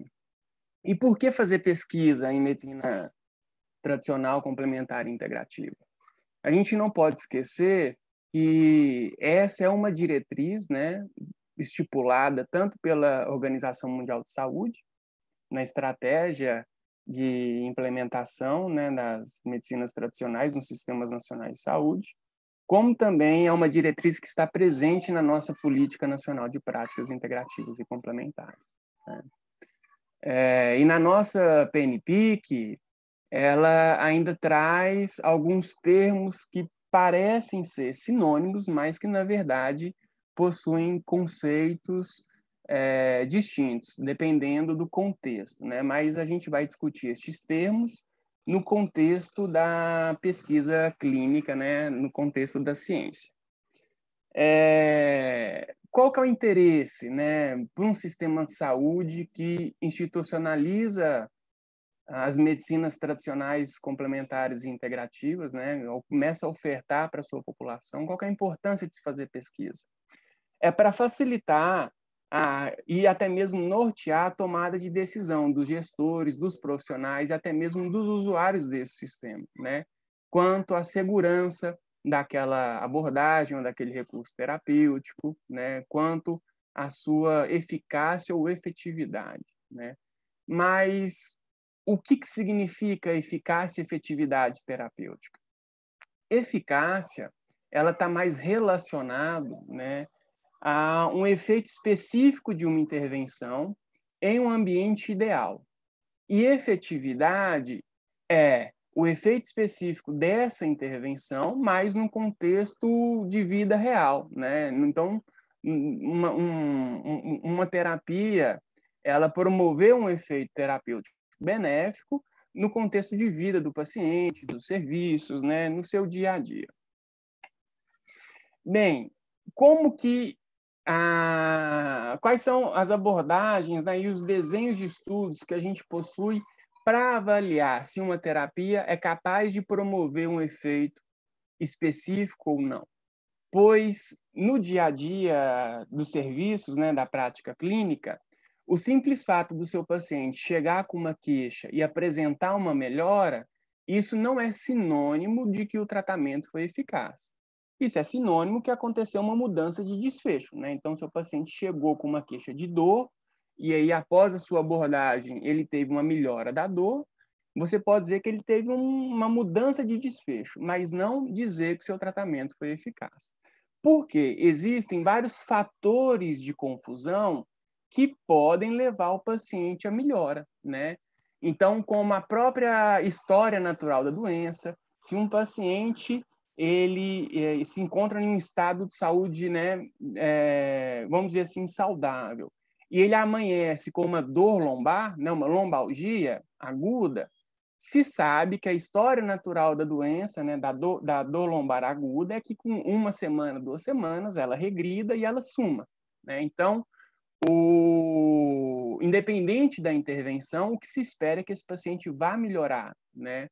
E por que fazer pesquisa em medicina tradicional, complementar e integrativa? A gente não pode esquecer que essa é uma diretriz né, estipulada tanto pela Organização Mundial de Saúde, na estratégia de implementação né, das medicinas tradicionais nos sistemas nacionais de saúde, como também é uma diretriz que está presente na nossa política nacional de práticas integrativas e complementares. Né? É, e na nossa PNPIC, ela ainda traz alguns termos que parecem ser sinônimos, mas que, na verdade, possuem conceitos é, distintos, dependendo do contexto, né? mas a gente vai discutir estes termos no contexto da pesquisa clínica, né? no contexto da ciência. É, qual que é o interesse né, para um sistema de saúde que institucionaliza as medicinas tradicionais complementares e integrativas, né, começa a ofertar para a sua população, qual é a importância de se fazer pesquisa? É para facilitar a, e até mesmo nortear a tomada de decisão dos gestores, dos profissionais, até mesmo dos usuários desse sistema, né? quanto à segurança daquela abordagem ou daquele recurso terapêutico, né? quanto à sua eficácia ou efetividade. Né? Mas o que, que significa eficácia e efetividade terapêutica? Eficácia ela está mais relacionada né, a um efeito específico de uma intervenção em um ambiente ideal. E efetividade é o efeito específico dessa intervenção, mas no contexto de vida real, né? Então, uma, um, uma terapia, ela promover um efeito terapêutico benéfico no contexto de vida do paciente, dos serviços, né? No seu dia a dia. Bem, como que ah, quais são as abordagens né, e os desenhos de estudos que a gente possui para avaliar se uma terapia é capaz de promover um efeito específico ou não. Pois no dia a dia dos serviços, né, da prática clínica, o simples fato do seu paciente chegar com uma queixa e apresentar uma melhora, isso não é sinônimo de que o tratamento foi eficaz. Isso é sinônimo que aconteceu uma mudança de desfecho, né? Então, seu paciente chegou com uma queixa de dor, e aí, após a sua abordagem, ele teve uma melhora da dor, você pode dizer que ele teve um, uma mudança de desfecho, mas não dizer que seu tratamento foi eficaz. Porque existem vários fatores de confusão que podem levar o paciente à melhora, né? Então, como a própria história natural da doença, se um paciente ele é, se encontra em um estado de saúde, né, é, vamos dizer assim, saudável. E ele amanhece com uma dor lombar, né, uma lombalgia aguda. Se sabe que a história natural da doença, né, da, do, da dor lombar aguda, é que com uma semana, duas semanas, ela regrida e ela suma. Né? Então, o, independente da intervenção, o que se espera é que esse paciente vá melhorar, né?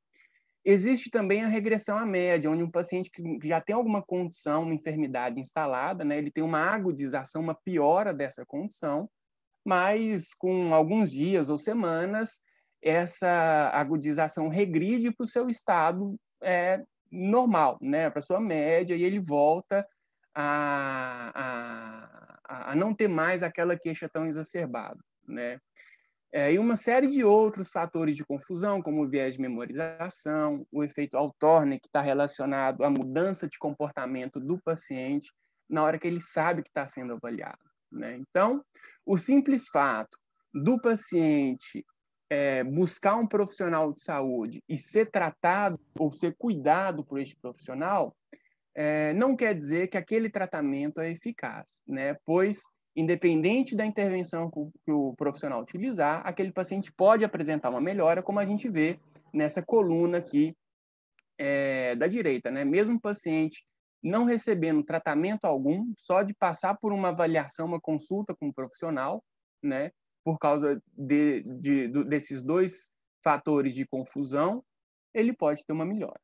Existe também a regressão à média, onde um paciente que já tem alguma condição, uma enfermidade instalada, né, ele tem uma agudização, uma piora dessa condição, mas com alguns dias ou semanas, essa agudização regride para o seu estado é, normal, né, para a sua média, e ele volta a, a, a não ter mais aquela queixa tão exacerbada. Né? É, e uma série de outros fatores de confusão, como o viés de memorização, o efeito Altorne, que está relacionado à mudança de comportamento do paciente na hora que ele sabe que está sendo avaliado. Né? Então, o simples fato do paciente é, buscar um profissional de saúde e ser tratado ou ser cuidado por este profissional é, não quer dizer que aquele tratamento é eficaz, né? pois Independente da intervenção que o profissional utilizar, aquele paciente pode apresentar uma melhora, como a gente vê nessa coluna aqui é, da direita, né? Mesmo paciente não recebendo tratamento algum, só de passar por uma avaliação, uma consulta com o profissional, né? Por causa de, de, de, desses dois fatores de confusão, ele pode ter uma melhora.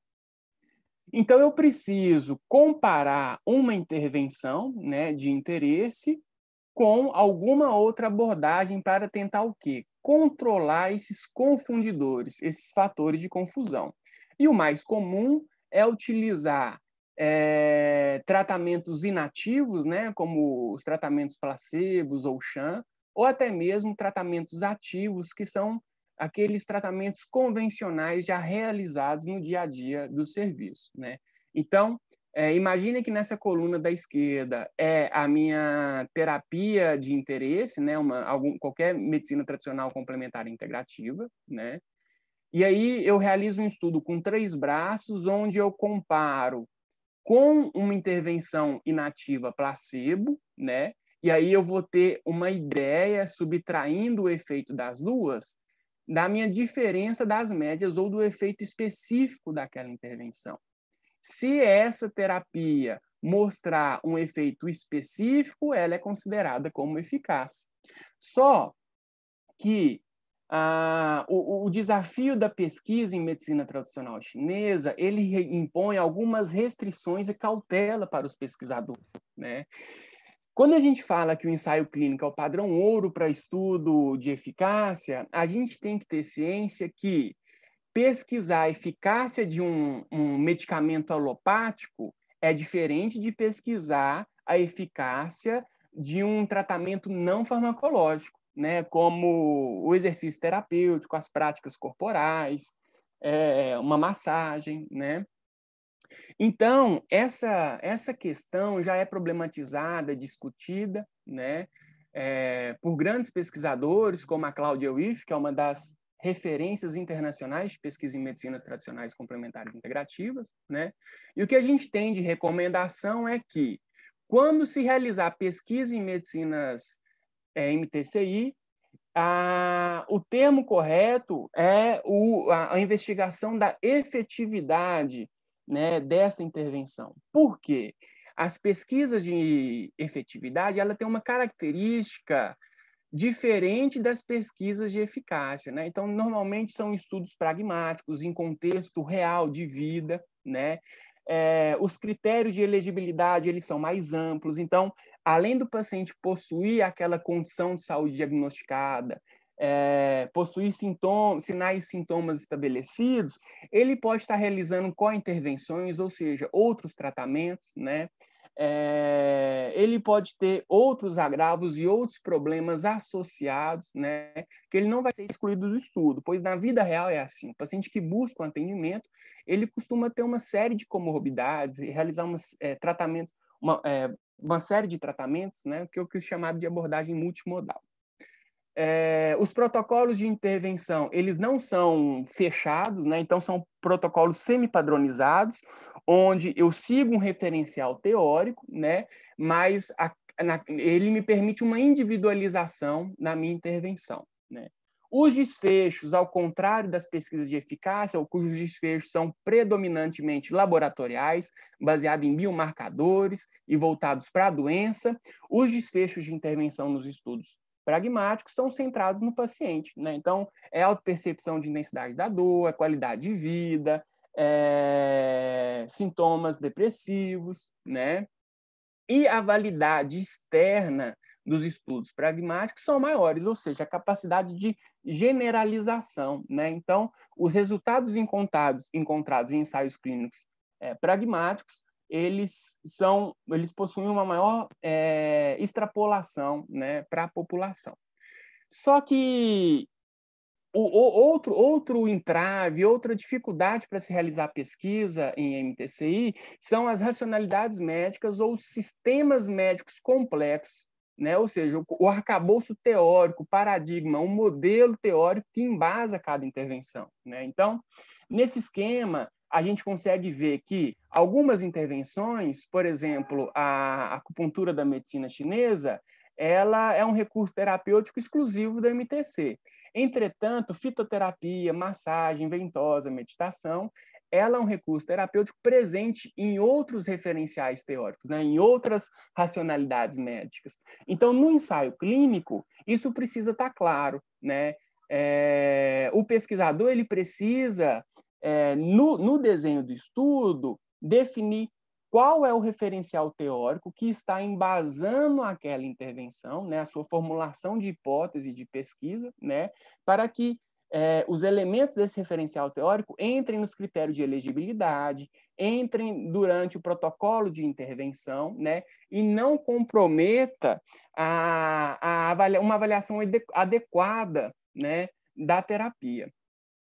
Então, eu preciso comparar uma intervenção né, de interesse com alguma outra abordagem para tentar o quê? Controlar esses confundidores, esses fatores de confusão. E o mais comum é utilizar é, tratamentos inativos, né, como os tratamentos placebos ou sham ou até mesmo tratamentos ativos, que são aqueles tratamentos convencionais já realizados no dia a dia do serviço. Né? Então, é, imagine que nessa coluna da esquerda é a minha terapia de interesse, né, uma, algum, qualquer medicina tradicional complementar integrativa, né? E aí eu realizo um estudo com três braços, onde eu comparo com uma intervenção inativa placebo, né? E aí eu vou ter uma ideia, subtraindo o efeito das duas, da minha diferença das médias ou do efeito específico daquela intervenção. Se essa terapia mostrar um efeito específico, ela é considerada como eficaz. Só que ah, o, o, desafio da pesquisa em medicina tradicional chinesa ele impõe algumas restrições e cautela para os pesquisadores, né? Quando a gente fala que o ensaio clínico é o padrão ouro para estudo de eficácia, a gente tem que ter ciência que pesquisar a eficácia de um, um medicamento alopático é diferente de pesquisar a eficácia de um tratamento não farmacológico, né? como o exercício terapêutico, as práticas corporais, é, uma massagem. Né? Então, essa, essa questão já é problematizada, discutida né? É, por grandes pesquisadores, como a Claudia Wiff, que é uma das referências internacionais de pesquisa em medicinas tradicionais complementares integrativas, né? E o que a gente tem de recomendação é que, quando se realizar pesquisa em medicinas é, MTCI, a, o termo correto é o, a, a investigação da efetividade né, Dessa intervenção. Por quê? As pesquisas de efetividade ela tem uma característica diferente das pesquisas de eficácia. Né? Então, normalmente são estudos pragmáticos, em contexto real de vida, né? É, os critérios de elegibilidade eles são mais amplos. Então, além do paciente possuir aquela condição de saúde diagnosticada, é, possuir sinais e sintomas estabelecidos, ele pode estar realizando co-intervenções, ou seja, outros tratamentos, né? é, ele pode ter outros agravos e outros problemas associados, né, que ele não vai ser excluído do estudo, pois na vida real é assim, o paciente que busca um atendimento, ele costuma ter uma série de comorbidades e realizar umas, é, tratamentos, uma, é, uma série de tratamentos, né, que é eu quis chamar de abordagem multimodal. É, os protocolos de intervenção, eles não são fechados, né? então são protocolos semi-padronizados, onde eu sigo um referencial teórico, né? mas a, na, ele me permite uma individualização na minha intervenção. Né? Os desfechos, ao contrário das pesquisas de eficácia, cujos desfechos são predominantemente laboratoriais, baseados em biomarcadores e voltados para a doença, os desfechos de intervenção nos estudos pragmáticos são centrados no paciente. Né? Então, é percepção de intensidade da dor, é qualidade de vida, é... sintomas depressivos, né? E a validade externa dos estudos pragmáticos são maiores, ou seja, a capacidade de generalização. Né? Então, os resultados encontrados, encontrados em ensaios clínicos é, pragmáticos eles são eles possuem uma maior é, extrapolação né, para a população. Só que o, o, outro, outro entrave, outra dificuldade para se realizar pesquisa em MTCI são as racionalidades médicas ou sistemas médicos complexos, né? ou seja, o, o arcabouço teórico, o paradigma, um modelo teórico que embasa cada intervenção. Né? Então, nesse esquema, a gente consegue ver que algumas intervenções, por exemplo, a acupuntura da medicina chinesa, ela é um recurso terapêutico exclusivo da MTC. Entretanto, fitoterapia, massagem ventosa, meditação, ela é um recurso terapêutico presente em outros referenciais teóricos, né? em outras racionalidades médicas. Então, no ensaio clínico, isso precisa estar tá claro. Né? É... o pesquisador ele precisa é, no, no desenho do estudo, definir qual é o referencial teórico que está embasando aquela intervenção, né, a sua formulação de hipótese de pesquisa, né, para que é, os elementos desse referencial teórico entrem nos critérios de elegibilidade, entrem durante o protocolo de intervenção, né, e não comprometa a, a avalia uma avaliação adequada, né, da terapia.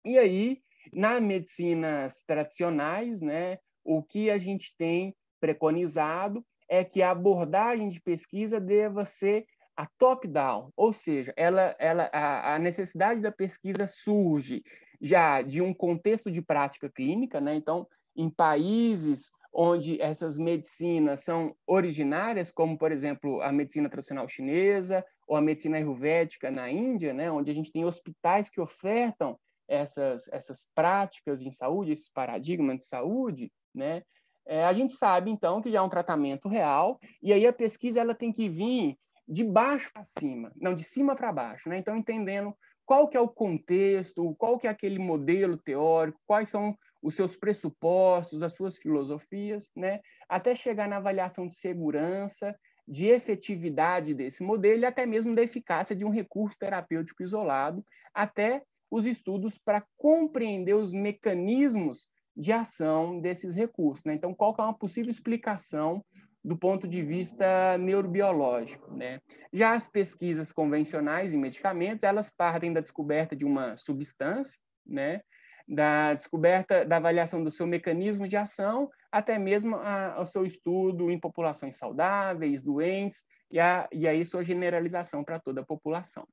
E aí, nas medicinas tradicionais, né, o que a gente tem preconizado é que a abordagem de pesquisa deva ser a top-down, ou seja, ela, ela, a, a, necessidade da pesquisa surge já de um contexto de prática clínica, né? então, em países onde essas medicinas são originárias, como, por exemplo, a medicina tradicional chinesa ou a medicina ayurvédica na Índia, né? onde a gente tem hospitais que ofertam essas, essas práticas em saúde, esse paradigma de saúde, né? É, a gente sabe, então, que já é um tratamento real, e aí a pesquisa ela tem que vir de baixo para cima, não, de cima para baixo, né? Então, entendendo qual que é o contexto, qual que é aquele modelo teórico, quais são os seus pressupostos, as suas filosofias, né? Até chegar na avaliação de segurança, de efetividade desse modelo e até mesmo da eficácia de um recurso terapêutico isolado, até os estudos para compreender os mecanismos de ação desses recursos. Né? Então, qual é uma possível explicação do ponto de vista neurobiológico. Né? Já as pesquisas convencionais em medicamentos, elas partem da descoberta de uma substância, né? da descoberta da avaliação do seu mecanismo de ação, até mesmo ao seu estudo em populações saudáveis, doentes, e, a, e aí sua generalização para toda a população.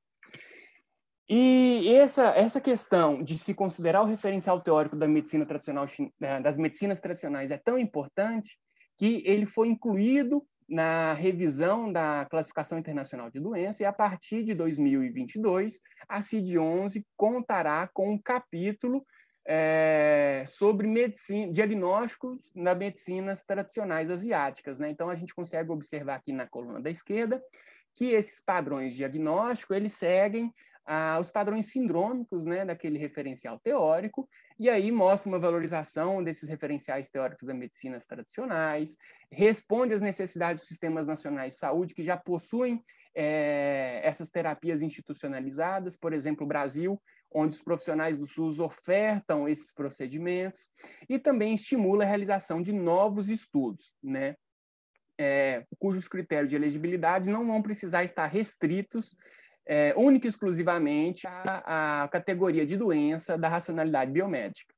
E essa, essa questão de se considerar o referencial teórico da medicina tradicional, das medicinas tradicionais é tão importante que ele foi incluído na revisão da classificação internacional de doença e a partir de 2022 a CID-11 contará com um capítulo é, sobre medicina, diagnósticos na medicinas tradicionais asiáticas. Né? Então a gente consegue observar aqui na coluna da esquerda que esses padrões de diagnóstico eles seguem ah, os padrões sindrômicos né, daquele referencial teórico, e aí mostra uma valorização desses referenciais teóricos das medicinas tradicionais, responde às necessidades dos sistemas nacionais de saúde que já possuem é, essas terapias institucionalizadas, por exemplo, o Brasil, onde os profissionais do SUS ofertam esses procedimentos, e também estimula a realização de novos estudos, né? É, cujos critérios de elegibilidade não vão precisar estar restritos é, única e exclusivamente a, a categoria de doença da racionalidade biomédica.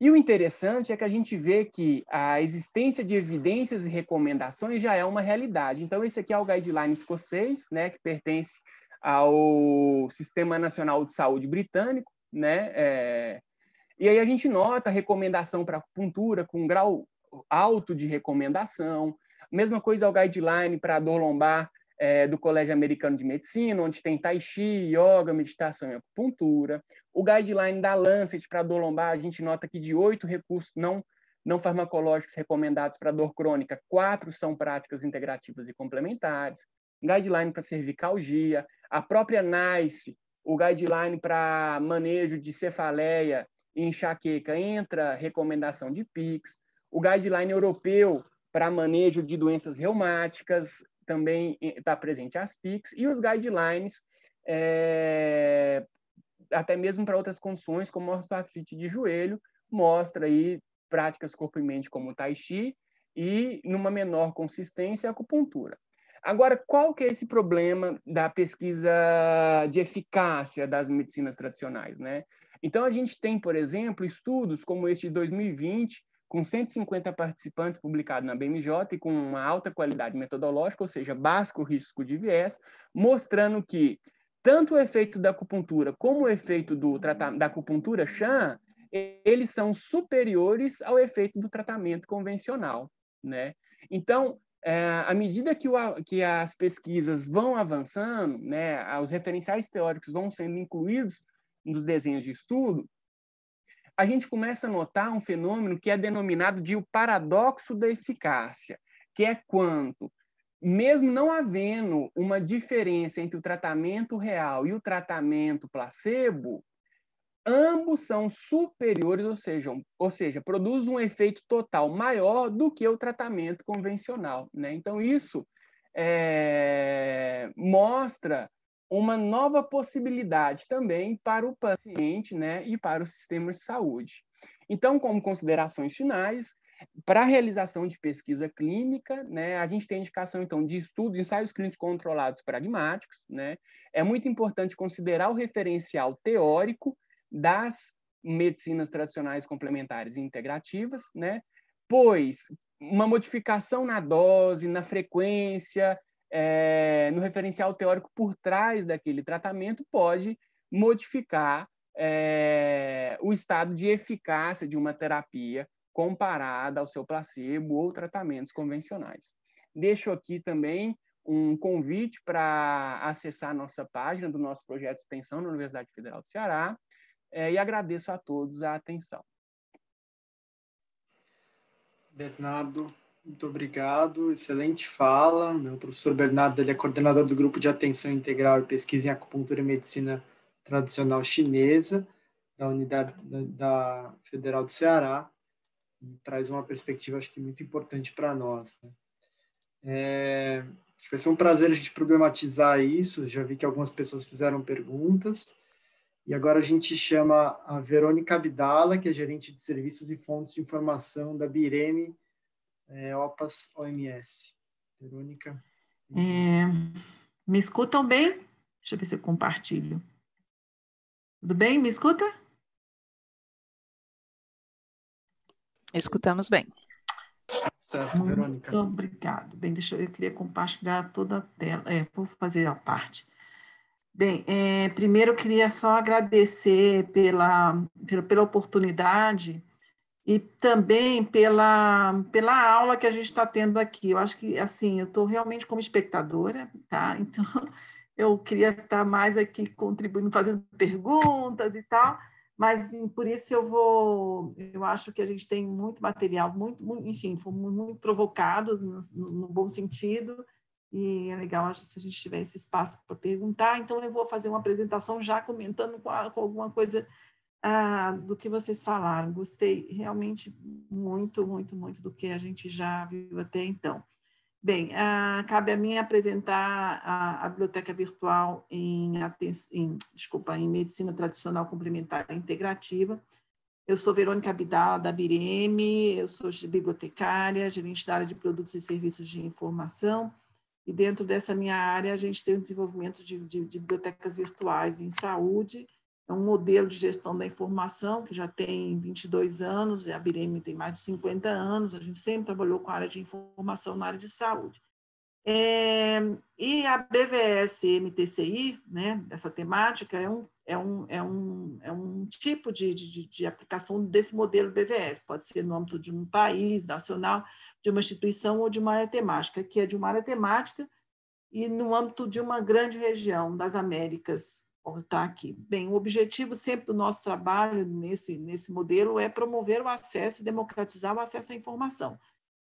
E o interessante é que a gente vê que a existência de evidências e recomendações já é uma realidade. Então, esse aqui é o guideline escocês, né, que pertence ao Sistema Nacional de Saúde britânico, né? É... e aí a gente nota recomendação para acupuntura com um grau alto de recomendação, mesma coisa ao guideline para dor lombar é, do Colégio Americano de Medicina, onde tem Tai Chi, Yoga, Meditação e Acupuntura. O guideline da Lancet para dor lombar, a gente nota que de oito recursos não, não farmacológicos recomendados para dor crônica, quatro são práticas integrativas e complementares. Guideline para cervicalgia, a própria NICE, o guideline para manejo de cefaleia e enxaqueca, entra recomendação de PICS. O guideline europeu para manejo de doenças reumáticas também está eh, presente as PICs e os guidelines, é, até mesmo para outras condições, como osteoartrite de joelho, mostra aí práticas corpo e mente como o tai chi e, numa menor consistência, a acupuntura. Agora, qual que é esse problema da pesquisa de eficácia das medicinas tradicionais, né? Então, a gente tem, por exemplo, estudos como este de 2020, com 150 participantes publicado na BMJ e com uma alta qualidade metodológica, ou seja, básico risco de viés, mostrando que tanto o efeito da acupuntura como o efeito do da acupuntura Chan, eles são superiores ao efeito do tratamento convencional, né? Então, é, à medida que, o, que, as pesquisas vão avançando, né, os referenciais teóricos vão sendo incluídos nos desenhos de estudo, a gente começa a notar um fenômeno que é denominado de o paradoxo da eficácia, que é quando, mesmo não havendo uma diferença entre o tratamento real e o tratamento placebo, ambos são superiores, ou seja, ou seja, produz um efeito total maior do que o tratamento convencional. Né? Então, isso é, mostra uma nova possibilidade também para o paciente né, e para o sistema de saúde. Então, como considerações finais, para a realização de pesquisa clínica, né, a gente tem indicação, então, de estudos, ensaios clínicos controlados pragmáticos. Né? É muito importante considerar o referencial teórico das medicinas tradicionais complementares e integrativas, né? pois uma modificação na dose, na frequência, é, no referencial teórico por trás daquele tratamento pode modificar é, o estado de eficácia de uma terapia comparada ao seu placebo ou tratamentos convencionais. Deixo aqui também um convite para acessar nossa página do nosso projeto de extensão na Universidade Federal do Ceará é, e agradeço a todos a atenção. Bernardo, muito obrigado, excelente fala. Né? O professor Bernardo ele é coordenador do Grupo de Atenção Integral e Pesquisa em Acupuntura e Medicina Tradicional Chinesa, da Unidade da Federal do Ceará, e traz uma perspectiva, acho que, muito importante para nós. Né? É, vai ser um prazer a gente problematizar isso, já vi que algumas pessoas fizeram perguntas, e agora a gente chama a Verônica Abdala, que é gerente de serviços e fontes de informação da Bireme, é, OPAS OMS. Verônica. É, me escutam bem? Deixa eu ver se eu compartilho. Tudo bem? Me escuta? Escutamos bem. Certo, Verônica. Muito obrigado. Bem, deixa eu, eu queria compartilhar toda a tela. É, vou fazer a parte. Bem, é, primeiro eu queria só agradecer pela, pela oportunidade e também pela, pela aula que a gente está tendo aqui. Eu acho que, assim, eu estou realmente como espectadora, tá? Então, eu queria estar tá mais aqui contribuindo, fazendo perguntas e tal, mas assim, por isso eu vou. Eu acho que a gente tem muito material, muito, muito enfim, fomos muito provocados no, no, bom sentido, e é legal acho, se a gente tiver esse espaço para perguntar. Então, eu vou fazer uma apresentação já comentando com, a, com alguma coisa ah, do que vocês falaram. Gostei realmente muito, muito, muito do que a gente já viu até então. Bem, ah, cabe a mim apresentar a, a biblioteca virtual em, em, desculpa, em medicina tradicional complementar integrativa. Eu sou Verônica Abidala, da Bireme, eu sou bibliotecária, gerente da área de produtos e serviços de informação, e dentro dessa minha área a gente tem o desenvolvimento de, de, de bibliotecas virtuais em saúde, é um modelo de gestão da informação que já tem 22 anos, a Bireme tem mais de 50 anos, a gente sempre trabalhou com a área de informação na área de saúde. É, e a BVS MTCI, né, essa temática, é um, é um, é um, é um tipo de, de, de aplicação desse modelo BVS, pode ser no âmbito de um país, nacional, de uma instituição ou de uma área temática, que é de uma área temática e no âmbito de uma grande região das Américas cortar aqui. Bem, o objetivo sempre do nosso trabalho nesse, nesse modelo é promover o acesso e democratizar o acesso à informação,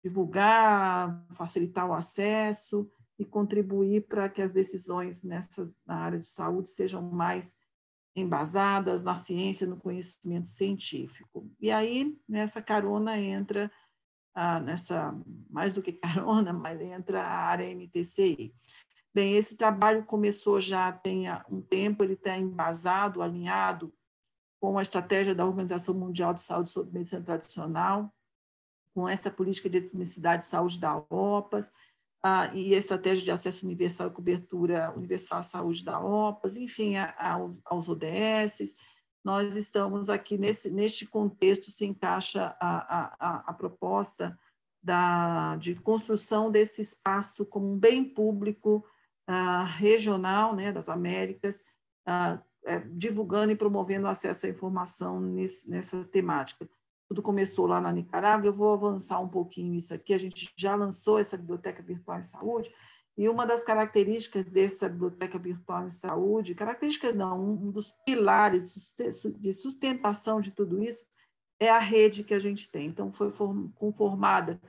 divulgar, facilitar o acesso e contribuir para que as decisões nessas na área de saúde sejam mais embasadas na ciência, no conhecimento científico. E aí, nessa carona entra, ah, nessa mais do que carona, mas entra a área MTCI. Bem, esse trabalho começou já tem ah, um tempo, ele está embasado, alinhado com a estratégia da Organização Mundial de Saúde sobre Medicina Tradicional, com essa política de etnicidade e saúde da OPAS, ah, e a estratégia de acesso universal e cobertura universal à saúde da OPAS, enfim, a, a, aos ODS. Nós estamos aqui, nesse, neste contexto, se encaixa a, a, a proposta da, de construção desse espaço como um bem público regional né, das Américas, ah, é, divulgando e promovendo acesso à informação nesse, nessa temática. Tudo começou lá na Nicarágua, eu vou avançar um pouquinho isso aqui. A gente já lançou essa biblioteca virtual em saúde, e uma das características dessa biblioteca virtual em saúde, características não, um dos pilares de sustentação de tudo isso é a rede que a gente tem. Então, foi conformada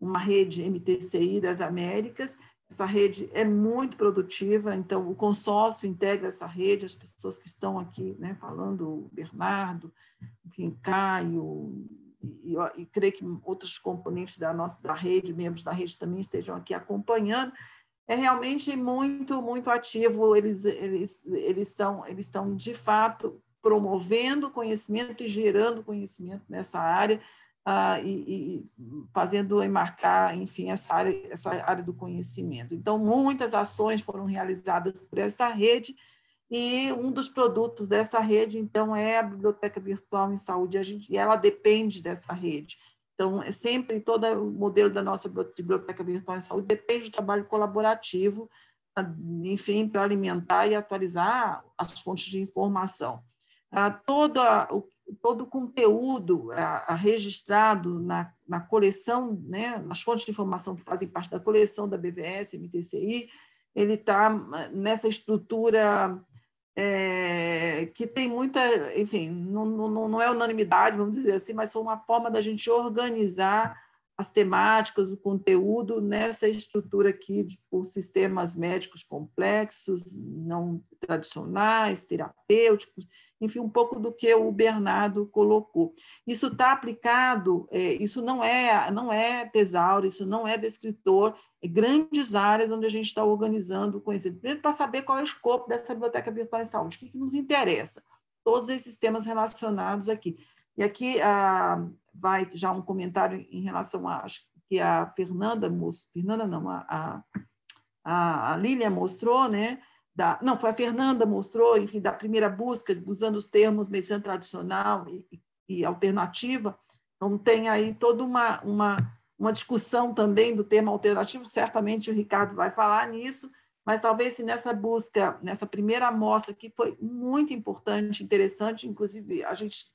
uma rede MTCI das Américas, essa rede é muito produtiva, então o consórcio integra essa rede, as pessoas que estão aqui né, falando, o Bernardo, enfim, Caio, e, e, e creio que outros componentes da nossa da rede, membros da rede também estejam aqui acompanhando, é realmente muito, muito ativo. Eles, eles, eles, estão, eles estão, de fato, promovendo conhecimento e gerando conhecimento nessa área ah, e, e, fazendo emmarcar, enfim, essa área, essa área do conhecimento. Então, muitas ações foram realizadas por essa rede e um dos produtos dessa rede, então, é a Biblioteca Virtual em Saúde, a gente, e ela depende dessa rede. Então, é sempre todo o modelo da nossa Biblioteca Virtual em Saúde depende do trabalho colaborativo, enfim, para alimentar e atualizar as fontes de informação. Ah, todo o todo o conteúdo a, a registrado na, na coleção, né, nas fontes de informação que fazem parte da coleção da BVS, MTCI, ele está hum, nessa estrutura é, que tem muita, enfim, não, não, não é unanimidade, vamos dizer assim, mas foi uma forma da gente organizar as temáticas, o conteúdo nessa estrutura aqui por sistemas médicos complexos, não tradicionais, terapêuticos, enfim, um pouco do que o Bernardo colocou. Isso está aplicado, é, isso não é, não é tesouro isso não é descritor, é grandes áreas onde a gente está organizando o conhecimento. Primeiro, para saber qual é o escopo dessa biblioteca virtual em saúde, o que, que nos interessa, todos esses temas relacionados aqui. E aqui ah, vai já um comentário em relação a, acho que a Fernanda, Fernanda não, a, a, a Lília mostrou, né? da, não, foi a Fernanda mostrou, enfim, da primeira busca, usando os termos medicina tradicional e, e alternativa. Então, tem aí toda uma, uma, uma discussão também do termo alternativo, certamente o Ricardo vai falar nisso, mas talvez se nessa busca, nessa primeira amostra, que foi muito importante, interessante, inclusive a gente,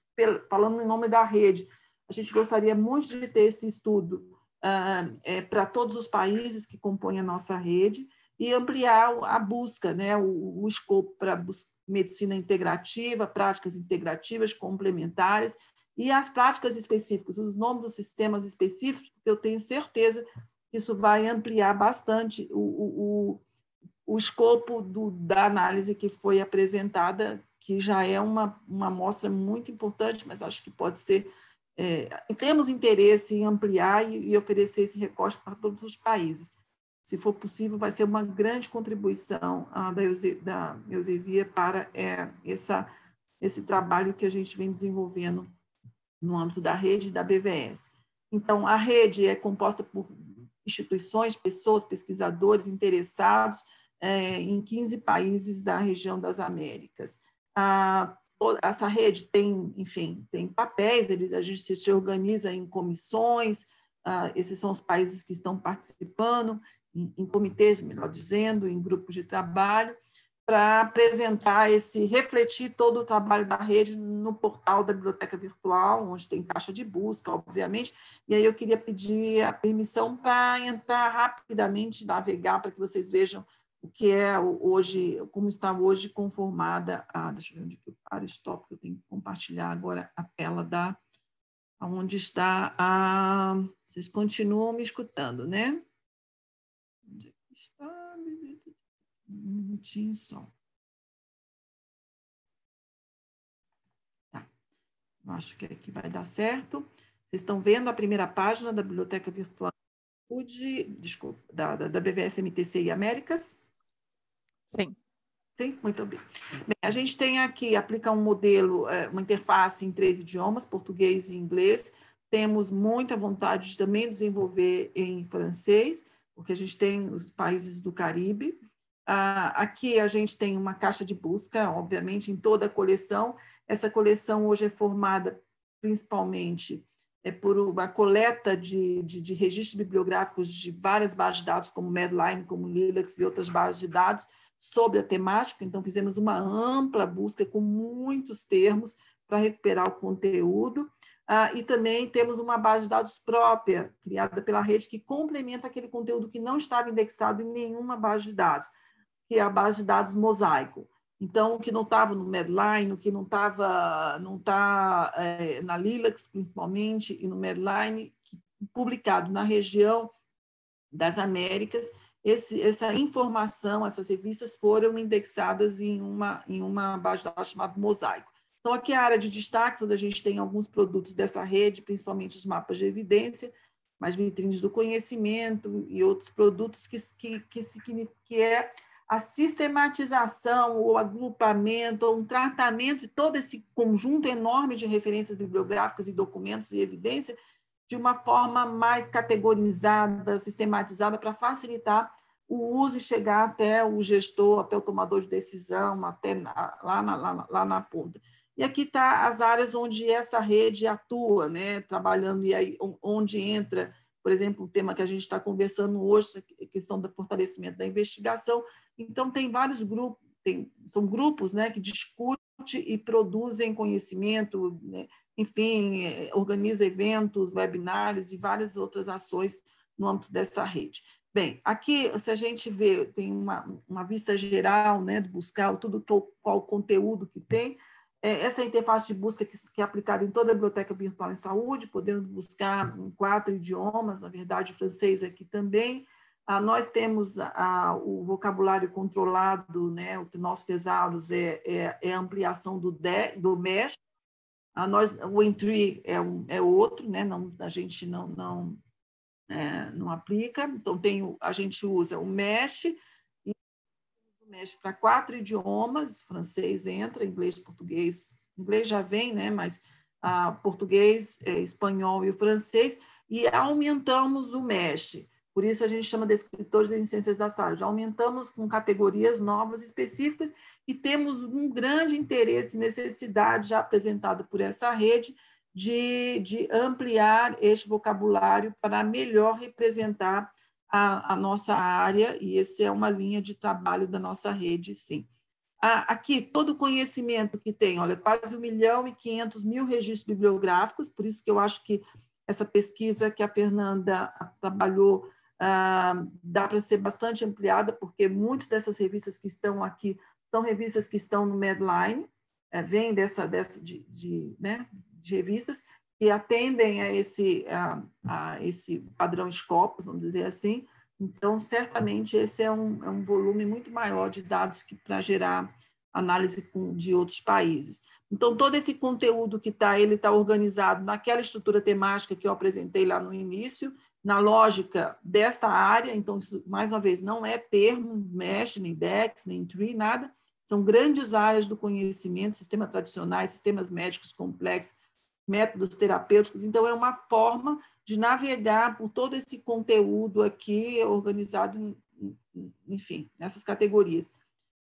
falando em nome da rede, a gente gostaria muito de ter esse estudo uh, é, para todos os países que compõem a nossa rede, e ampliar a busca, né, o, o escopo para medicina integrativa, práticas integrativas complementares e as práticas específicas, os nomes dos sistemas específicos, eu tenho certeza que isso vai ampliar bastante o, o, o, o escopo do, da análise que foi apresentada, que já é uma, uma amostra muito importante, mas acho que pode ser. É, temos interesse em ampliar e, e oferecer esse recorte para todos os países se for possível, vai ser uma grande contribuição ah, da, Euse, da Eusevia para é, essa, esse trabalho que a gente vem desenvolvendo no âmbito da rede e da BVS. Então, a rede é composta por instituições, pessoas, pesquisadores interessados é, em 15 países da região das Américas. A, essa rede tem, enfim, tem papéis, eles, a gente se organiza em comissões, uh, esses são os países que estão participando, em, comitês, melhor dizendo, em grupos de trabalho, para apresentar esse, refletir todo o trabalho da rede no portal da biblioteca virtual, onde tem caixa de busca, obviamente. E aí eu queria pedir a permissão para entrar rapidamente, navegar, para que vocês vejam o que é hoje, como está hoje conformada a. Deixa eu ver onde é que eu paro, stop, eu tenho que compartilhar agora a tela da. Onde está a. Vocês continuam me escutando, né? Está um minutinho só. Tá. Eu acho que aqui vai dar certo. Vocês estão vendo a primeira página da Biblioteca Virtual de, desculpa, da, da, da BVS e Américas? Sim. Sim, muito bem. bem. A gente tem aqui, aplica um modelo, é, uma interface em três idiomas, português e inglês. Temos muita vontade de também desenvolver em francês porque a gente tem os países do Caribe. Ah, aqui a gente tem uma caixa de busca, obviamente, em toda a coleção. Essa coleção hoje é formada principalmente é por uma coleta de, de, de, registros bibliográficos de várias bases de dados, como Medline, como Lilacs e outras bases de dados, sobre a temática. Então, fizemos uma ampla busca com muitos termos para recuperar o conteúdo. Ah, e também temos uma base de dados própria, criada pela rede, que complementa aquele conteúdo que não estava indexado em nenhuma base de dados, que é a base de dados mosaico. Então, o que não estava no Medline, o que não estava não tá, é, na Lilacs, principalmente, e no Medline, que, publicado na região das Américas, esse, essa informação, essas revistas foram indexadas em uma, em uma base de dados chamada Mosaico. Então, aqui é a área de destaque, onde a gente tem alguns produtos dessa rede, principalmente os mapas de evidência, mas vitrines do conhecimento e outros produtos que, que, que, que é a sistematização ou agrupamento ou um tratamento de todo esse conjunto enorme de referências bibliográficas e documentos e evidência de uma forma mais categorizada, sistematizada para facilitar o uso e chegar até o gestor, até o tomador de decisão, até lá na, lá, lá na ponta. E aqui está as áreas onde essa rede atua, né? trabalhando e aí onde entra, por exemplo, o tema que a gente está conversando hoje, a questão do fortalecimento da investigação. Então, tem vários grupos, tem, são grupos né, que discutem e produzem conhecimento, né? enfim, é, organiza eventos, webinários e várias outras ações no âmbito dessa rede. Bem, aqui, se a gente vê, tem uma, uma vista geral né, de buscar tudo, qual conteúdo que tem, é, essa interface de busca que, é aplicada em toda a biblioteca virtual em saúde, podendo buscar em quatro idiomas, na verdade, francês aqui também. Ah, nós temos ah, o vocabulário controlado, né? o nosso tesauros é, é, é a ampliação do, de, do MESH. Ah, nós, o entry é, um, é outro, né? não, a gente não, não, é, não aplica. Então, tem, a gente usa o MESH, mexe para quatro idiomas, francês entra, inglês, português, inglês já vem, né? Mas ah, português, eh, espanhol e o francês, e aumentamos o mexe Por isso a gente chama de escritores em ciências da saúde. Aumentamos com categorias novas específicas e temos um grande interesse e necessidade já apresentado por essa rede de, de ampliar este vocabulário para melhor representar a, a, nossa área e essa é uma linha de trabalho da nossa rede, sim. Ah, aqui, todo o conhecimento que tem, olha, quase 1 milhão e 500 mil registros bibliográficos, por isso que eu acho que essa pesquisa que a Fernanda trabalhou ah, dá para ser bastante ampliada, porque muitas dessas revistas que estão aqui são revistas que estão no Medline, é, vêm dessa, dessa de, de, né, de revistas, que atendem a esse, a, a esse padrão Scopus, vamos dizer assim. Então, certamente, esse é um, é um volume muito maior de dados que para gerar análise com, de outros países. Então, todo esse conteúdo que está, ele está organizado naquela estrutura temática que eu apresentei lá no início, na lógica desta área, então, isso, mais uma vez, não é termo, mesh, nem DEX, nem TREE, nada, são grandes áreas do conhecimento, sistemas tradicionais, sistemas médicos complexos, métodos terapêuticos. Então, é uma forma de navegar por todo esse conteúdo aqui organizado, enfim, nessas categorias.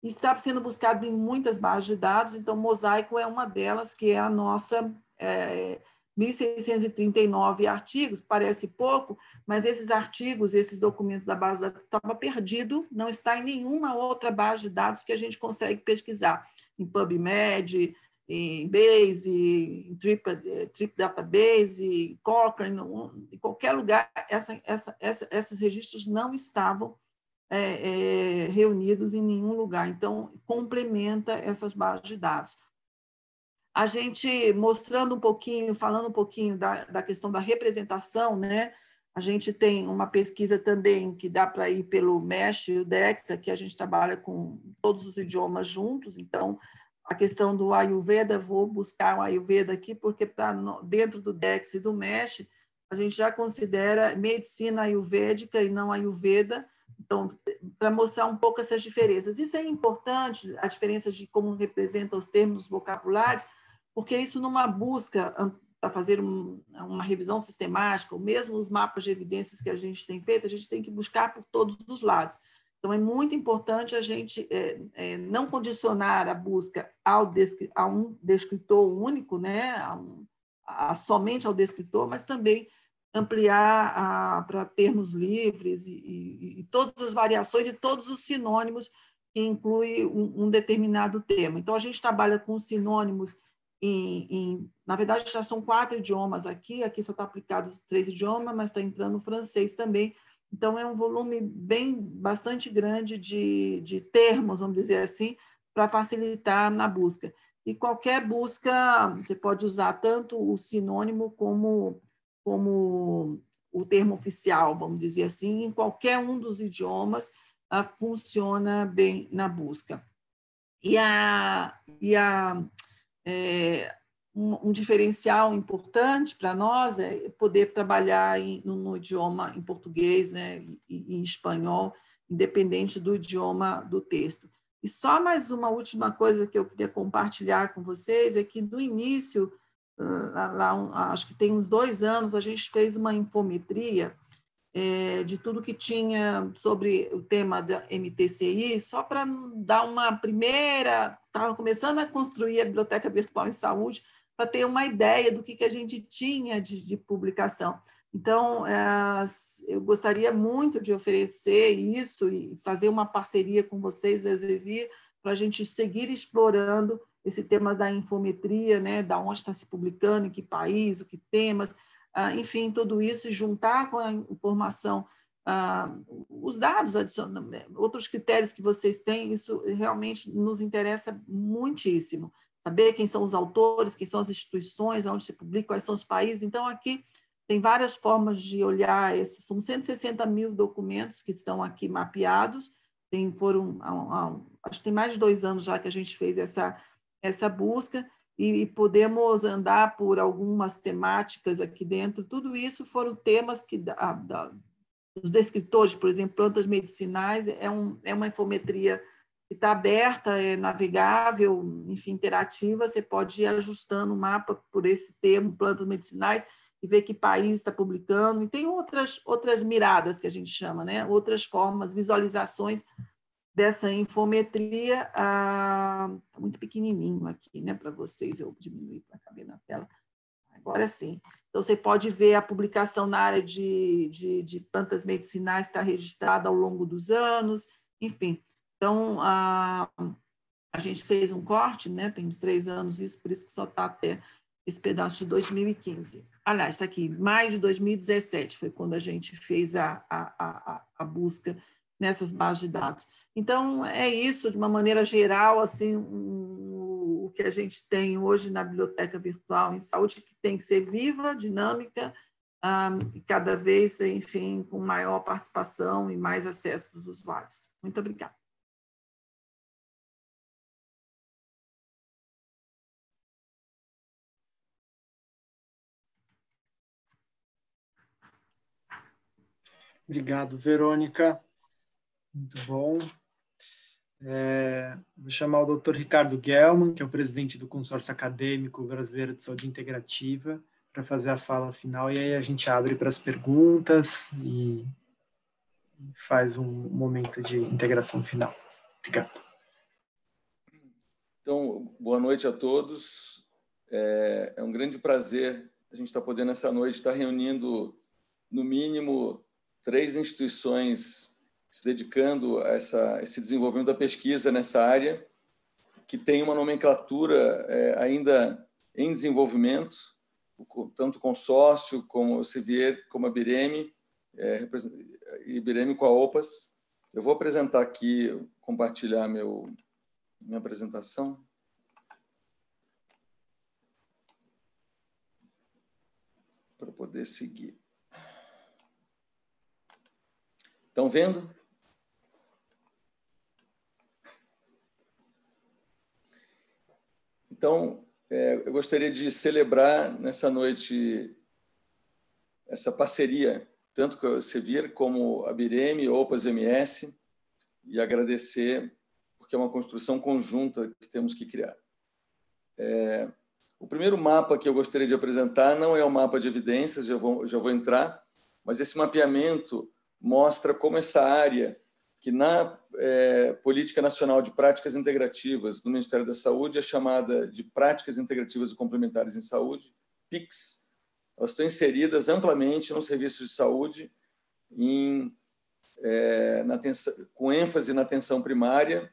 Está sendo buscado em muitas bases de dados, então, Mosaico é uma delas, que é a nossa. É, 1.639 artigos, parece pouco, mas esses artigos, esses documentos da base de dados, estava perdido, não está em nenhuma outra base de dados que a gente consegue pesquisar, em PubMed, em Base, em Trip, eh, Trip Database, Cochrane, em qualquer lugar, essa, essa, essa, esses registros não estavam é, é, reunidos em nenhum lugar. Então, complementa essas bases de dados. A gente mostrando um pouquinho, falando um pouquinho da, da questão da representação, né? A gente tem uma pesquisa também que dá para ir pelo MESH e o DEXA, que a gente trabalha com todos os idiomas juntos, então a questão do Ayurveda, vou buscar o Ayurveda aqui, porque pra, dentro do DEX e do MESH, a gente já considera medicina ayurvédica e não ayurveda, então, para mostrar um pouco essas diferenças. Isso é importante, as diferenças de como representam os termos vocabulários, porque isso numa busca para fazer um, uma revisão sistemática, ou mesmo os mapas de evidências que a gente tem feito, a gente tem que buscar por todos os lados. Então, é muito importante a gente é, é, não condicionar a busca ao a um descritor único, né? A um, a, somente ao descritor, mas também ampliar para termos livres e, e, e, todas as variações e todos os sinônimos que inclui um, um determinado tema. Então, a gente trabalha com sinônimos em, em, na verdade, já são quatro idiomas aqui, aqui só está aplicado três idiomas, mas está entrando o francês também, então, é um volume bem bastante grande de, de termos, vamos dizer assim, para facilitar na busca. E qualquer busca, você pode usar tanto o sinônimo como, como o termo oficial, vamos dizer assim, em qualquer um dos idiomas, ah, funciona bem na busca. E a, e a, é, um, um diferencial importante para nós é poder trabalhar em, no, no, idioma em português né, e em espanhol, independente do idioma do texto. E só mais uma última coisa que eu queria compartilhar com vocês é que no início, ah, lá, lá, acho que tem uns dois anos, a gente fez uma infometria é, de tudo que tinha sobre o tema da MTCI, só para dar uma primeira. Estava começando a construir a Biblioteca Virtual em Saúde, para ter uma ideia do que, que a gente tinha de, de publicação. Então, é, eu gostaria muito de oferecer isso e fazer uma parceria com vocês, Elsevier, para a gente seguir explorando esse tema da infometria, né, da onde está se publicando, em que país, o que temas, ah, enfim, tudo isso e juntar com a informação ah, os dados adicionais, né, outros critérios que vocês têm, isso realmente nos interessa muitíssimo saber quem são os autores, quem são as instituições, onde se publica, quais são os países. Então, aqui tem várias formas de olhar isso. São 160 mil documentos que estão aqui mapeados. Tem, foram, acho que tem mais de dois anos já que a gente fez essa, essa busca e, e podemos andar por algumas temáticas aqui dentro. Tudo isso foram temas que da, da, os descritores, por exemplo, plantas medicinais, é, um, é uma infometria está aberta, é navegável, enfim, interativa, você pode ir ajustando o mapa por esse termo, plantas medicinais, e ver que país está publicando, e tem outras, outras miradas que a gente chama, né? outras formas, visualizações dessa infometria, ah, tá muito pequenininho aqui né, para vocês, eu diminuí para caber na tela, agora sim. Então, você pode ver a publicação na área de, de, de plantas medicinais está registrada ao longo dos anos, enfim, então, a, a gente fez um corte, né? tem uns três anos isso, por isso que só está até esse pedaço de 2015. Aliás, está aqui, mais de 2017 foi quando a gente fez a, a, a, a busca nessas bases de dados. Então, é isso, de uma maneira geral, assim, o, o que a gente tem hoje na biblioteca virtual em saúde, que tem que ser viva, dinâmica, um, ah, cada vez, enfim, com maior participação e mais acesso dos usuários. Muito obrigada. Obrigado, Verônica. Muito bom. É, vou chamar o Dr. Ricardo Gelman, que é o presidente do Consórcio Acadêmico Brasileiro de Saúde Integrativa, para fazer a fala final e aí a gente abre para as perguntas e faz um momento de integração final. Obrigado. Então, boa noite a todos. É, é um grande prazer a gente estar podendo essa noite estar reunindo no mínimo três instituições se dedicando a essa, esse desenvolvimento da pesquisa nessa área, que tem uma nomenclatura é, ainda em desenvolvimento, tanto o consórcio como o Sevier, como a Bireme, é, Ibireme com a OPAS. Eu vou apresentar aqui, compartilhar meu, minha apresentação. Para poder seguir. Estão vendo? Então, é, eu gostaria de celebrar nessa noite essa parceria, tanto com a Sevir como a Bireme, Opas MS, e agradecer, porque é uma construção conjunta que temos que criar. É, o primeiro mapa que eu gostaria de apresentar não é o mapa de evidências, já vou, já vou entrar, mas esse mapeamento mostra como essa área que na é, Política Nacional de Práticas Integrativas do Ministério da Saúde é chamada de Práticas Integrativas e Complementares em Saúde, PICS. Elas estão inseridas amplamente no serviço de saúde em, é, atenção, com ênfase na atenção primária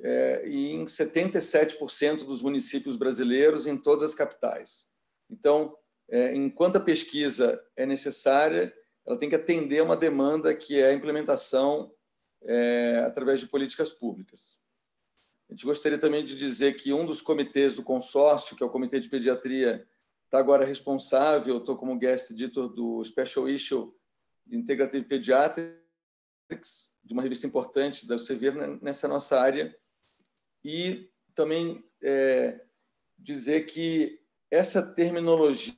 é, e em 77% dos municípios brasileiros em todas as capitais. Então, é, enquanto a pesquisa é necessária, ela tem que atender a uma demanda que é a implementação é, através de políticas públicas. A gente gostaria também de dizer que um dos comitês do consórcio, que é o Comitê de Pediatria, está agora responsável, estou como guest editor do Special Issue Integrative Pediatrics, de uma revista importante da UCV né, nessa nossa área, e também é, dizer que essa terminologia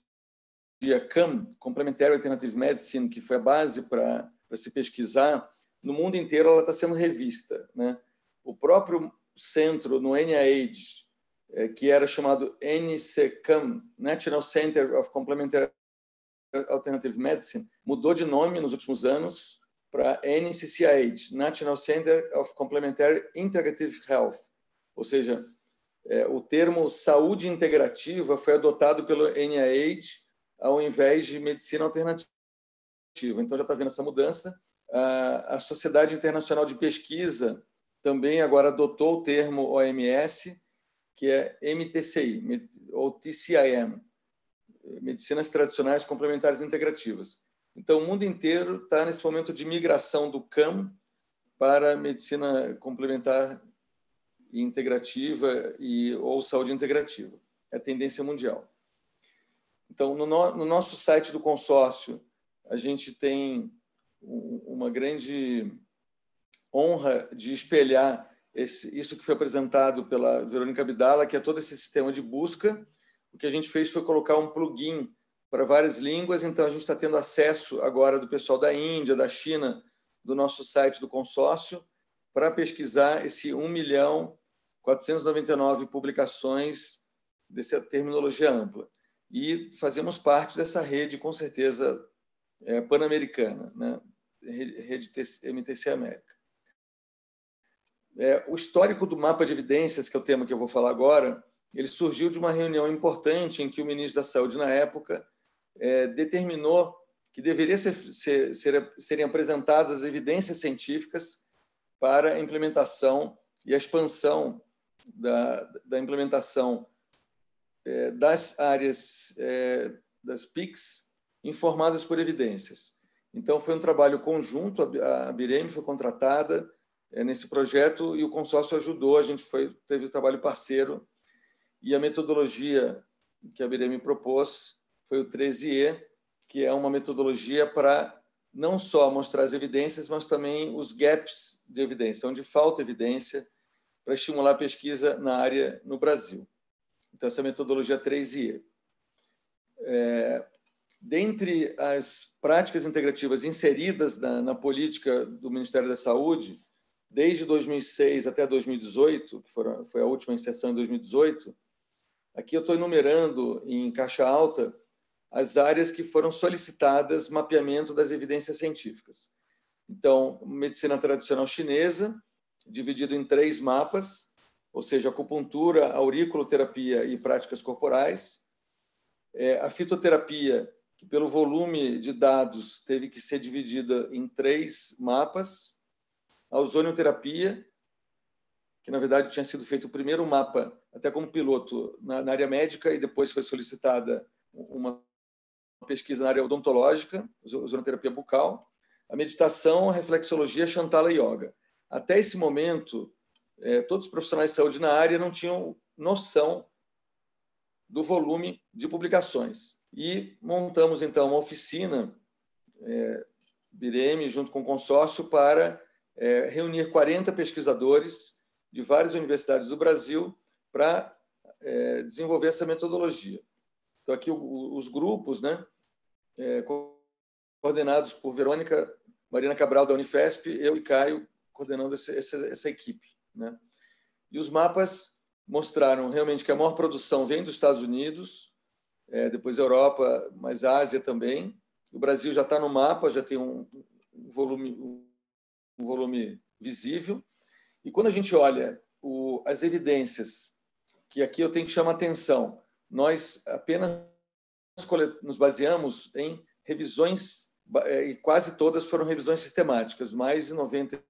CAM, Complementary Alternative Medicine, que foi a base para se pesquisar, no mundo inteiro ela está sendo revista. Né? O próprio centro no NIH, é, que era chamado NCCAM, National Center of Complementary Alternative Medicine, mudou de nome nos últimos anos para NCCIH, National Center of Complementary Integrative Health, ou seja, é, o termo saúde integrativa foi adotado pelo NIH ao invés de medicina alternativa. Então, já está vendo essa mudança. A Sociedade Internacional de Pesquisa também agora adotou o termo OMS, que é MTCI, ou TCIM, Medicinas Tradicionais Complementares Integrativas. Então, o mundo inteiro está nesse momento de migração do CAM para medicina complementar e integrativa e, ou saúde integrativa. É a tendência mundial. Então, no, no, no nosso site do consórcio, a gente tem uma grande honra de espelhar esse, isso que foi apresentado pela Verônica Abdala, que é todo esse sistema de busca. O que a gente fez foi colocar um plugin para várias línguas, então a gente está tendo acesso agora do pessoal da Índia, da China, do nosso site do consórcio, para pesquisar esse 1 milhão 499 publicações dessa terminologia ampla e fazemos parte dessa rede, com certeza, é, pan-americana, né? rede MTC América. É, o histórico do mapa de evidências, que é o tema que eu vou falar agora, ele surgiu de uma reunião importante em que o ministro da Saúde, na época, é, determinou que deveria ser, ser, ser, serem apresentadas as evidências científicas para a implementação e a expansão da, da implementação é, das áreas é, das PICs informadas por evidências. Então, foi um trabalho conjunto, a, Bireme foi contratada é, nesse projeto e o consórcio ajudou, a gente foi, teve um trabalho parceiro e a metodologia que a Bireme propôs foi o 13E, que é uma metodologia para não só mostrar as evidências, mas também os gaps de evidência, onde falta evidência para estimular a pesquisa na área no Brasil. Então, essa é a metodologia 3 e É, dentre as práticas integrativas inseridas na, na, política do Ministério da Saúde, desde 2006 até 2018, que foram, foi a última inserção em 2018, aqui eu estou enumerando em caixa alta as áreas que foram solicitadas mapeamento das evidências científicas. Então, medicina tradicional chinesa, dividido em três mapas, ou seja, acupuntura, auriculoterapia e práticas corporais. É, a fitoterapia, que pelo volume de dados teve que ser dividida em três mapas. A ozonioterapia, que na verdade tinha sido feito o primeiro mapa, até como piloto, na, na área médica, e depois foi solicitada uma pesquisa na área odontológica, ozonoterapia bucal. A meditação, a reflexologia, a chantala e yoga. Até esse momento, é, todos os profissionais de saúde na área não tinham noção do volume de publicações. E montamos, então, uma oficina, é, junto com o consórcio, para é, reunir 40 pesquisadores de várias universidades do Brasil para é, desenvolver essa metodologia. Então, aqui o, os grupos, né, é, coordenados por Verônica Marina Cabral, da Unifesp, eu e Caio coordenando esse, essa, essa equipe. Né? E os mapas mostraram realmente que a maior produção vem dos Estados Unidos, é, depois Europa, mas Ásia também. O Brasil já está no mapa, já tem um volume, um volume visível. E quando a gente olha o, as evidências, que aqui eu tenho que chamar atenção, nós apenas nos baseamos em revisões, é, e quase todas foram revisões sistemáticas, mais de 90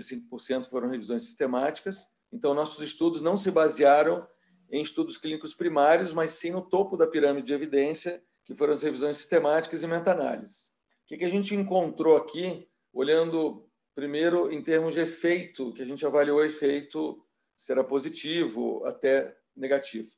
5% foram revisões sistemáticas. Então, nossos estudos não se basearam em estudos clínicos primários, mas sim no topo da pirâmide de evidência, que foram as revisões sistemáticas e meta-análises. O que a gente encontrou aqui, olhando primeiro em termos de efeito, que a gente avaliou o efeito será positivo até negativo.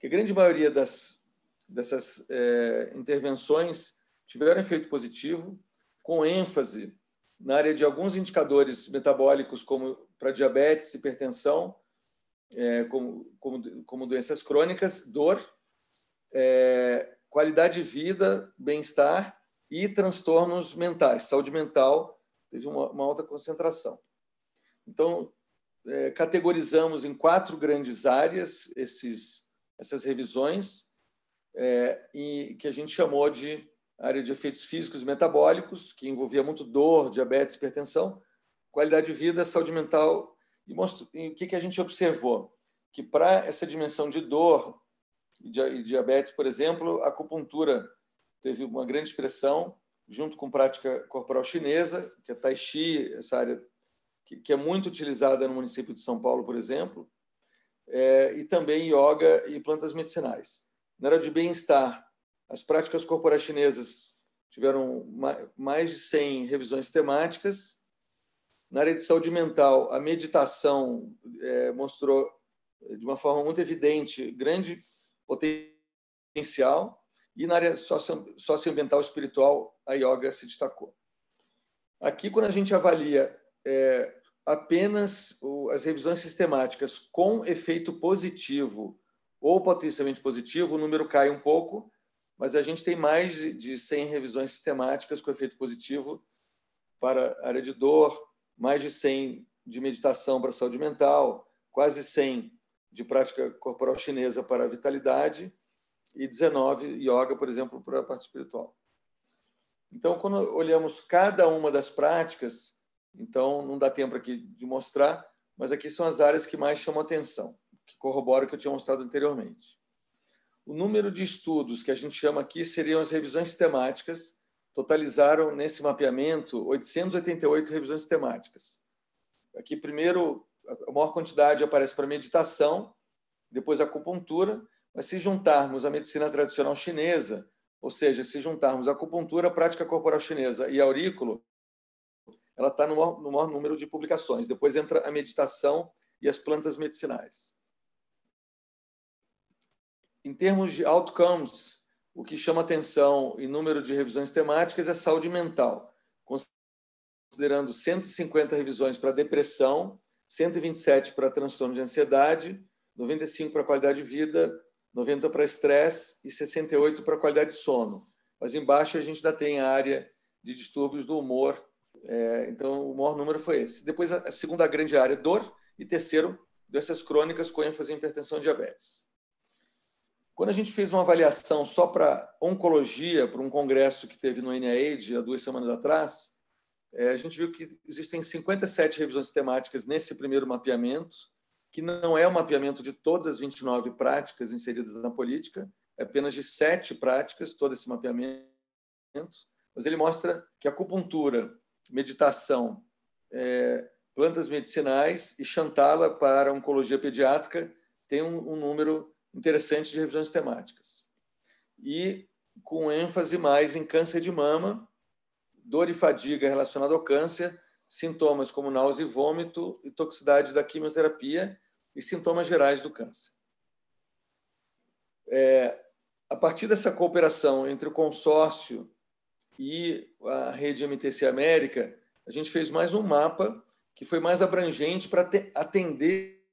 Que a grande maioria das, dessas é, intervenções tiveram efeito positivo, com ênfase na área de alguns indicadores metabólicos, como para diabetes, hipertensão, é, como, como, como, doenças crônicas, dor, é, qualidade de vida, bem-estar e transtornos mentais, saúde mental, teve uma, uma alta concentração. Então, é, categorizamos em quatro grandes áreas esses, essas revisões, é, e que a gente chamou de área de efeitos físicos e metabólicos, que envolvia muito dor, diabetes, hipertensão, qualidade de vida, saúde mental. E, mostro, em o que, que a gente observou? Que para essa dimensão de dor e diabetes, por exemplo, a acupuntura teve uma grande expressão, junto com prática corporal chinesa, que é Tai Chi, essa área que, que é muito utilizada no município de São Paulo, por exemplo, é, e também yoga e plantas medicinais. Na área de bem-estar, as práticas corporais chinesas tiveram mais de 100 revisões temáticas. Na área de saúde mental, a meditação é, mostrou eh, de uma forma muito evidente grande potencial. E na área socioambiental espiritual, a yoga se destacou. Aqui, quando a gente avalia é, apenas as revisões sistemáticas com efeito positivo ou potencialmente positivo, o número cai um pouco, mas a gente tem mais de 100 revisões sistemáticas com efeito positivo para a área de dor, mais de 100 de meditação para a saúde mental, quase 100 de prática corporal chinesa para a vitalidade e 19 yoga, por exemplo, para a parte espiritual. Então, quando olhamos cada uma das práticas, então não dá tempo aqui de mostrar, mas aqui são as áreas que mais chamam atenção, que corroboram o que eu tinha mostrado anteriormente. O número de estudos que a gente chama aqui seriam as revisões temáticas, totalizaram nesse mapeamento 888 revisões temáticas. Aqui, primeiro, a maior quantidade aparece para meditação, depois acupuntura, mas se juntarmos a medicina tradicional chinesa, ou seja, se juntarmos a acupuntura, a prática corporal chinesa e aurículo, ela está no, no maior número de publicações. Depois entra a meditação e as plantas medicinais em termos de outcomes, o que chama atenção em número de revisões temáticas é saúde mental, considerando 150 revisões para depressão, 127 para transtorno de ansiedade, 95 para qualidade de vida, 90 para estresse e 68 para qualidade de sono. Mas embaixo a gente ainda tem a área de distúrbios do humor, é, então o maior número foi esse. Depois a segunda grande área, dor, e terceiro, doenças crônicas com ênfase em hipertensão e diabetes. Quando a gente fez uma avaliação só para oncologia, para um congresso que teve no NIAID há duas semanas atrás, é, a gente viu que existem 57 revisões sistemáticas nesse primeiro mapeamento, que não é o um mapeamento de todas as 29 práticas inseridas na política, é apenas de sete práticas, todo esse mapeamento. Mas ele mostra que acupuntura, meditação, é, plantas medicinais e chantala para oncologia pediátrica tem um número interessante de revisões temáticas. E com ênfase mais em câncer de mama, dor e fadiga relacionada ao câncer, sintomas como náusea e vômito e toxicidade da quimioterapia e sintomas gerais do câncer. É, a partir dessa cooperação entre o consórcio e a rede MTC América, a gente fez mais um mapa que foi mais abrangente para atender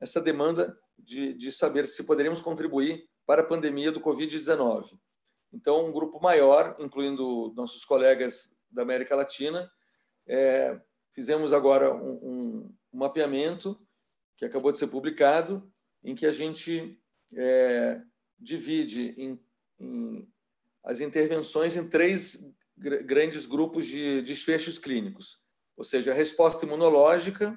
essa demanda de, de saber se poderíamos contribuir para a pandemia do Covid-19. Então, um grupo maior, incluindo nossos colegas da América Latina, é, fizemos agora um, um, mapeamento que acabou de ser publicado, em que a gente é, divide em, em as intervenções em três grandes grupos de desfechos clínicos, ou seja, resposta imunológica,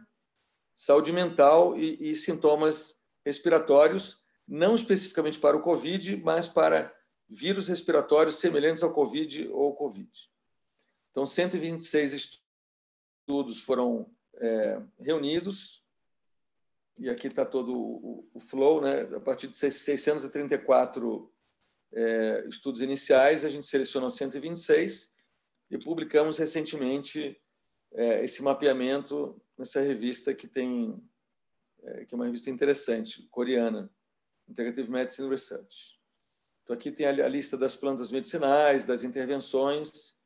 saúde mental e, e sintomas respiratórios, não especificamente para o Covid, mas para vírus respiratórios semelhantes ao Covid ou Covid. Então, 126 estudos foram é, reunidos, e aqui está todo o, o, flow, né? a partir de 634 é, estudos iniciais, a gente selecionou 126 e publicamos recentemente é, esse mapeamento nessa revista que tem é, que é uma revista interessante, coreana, Integrative Medicine Research. Então, aqui tem a, lista das plantas medicinais, das intervenções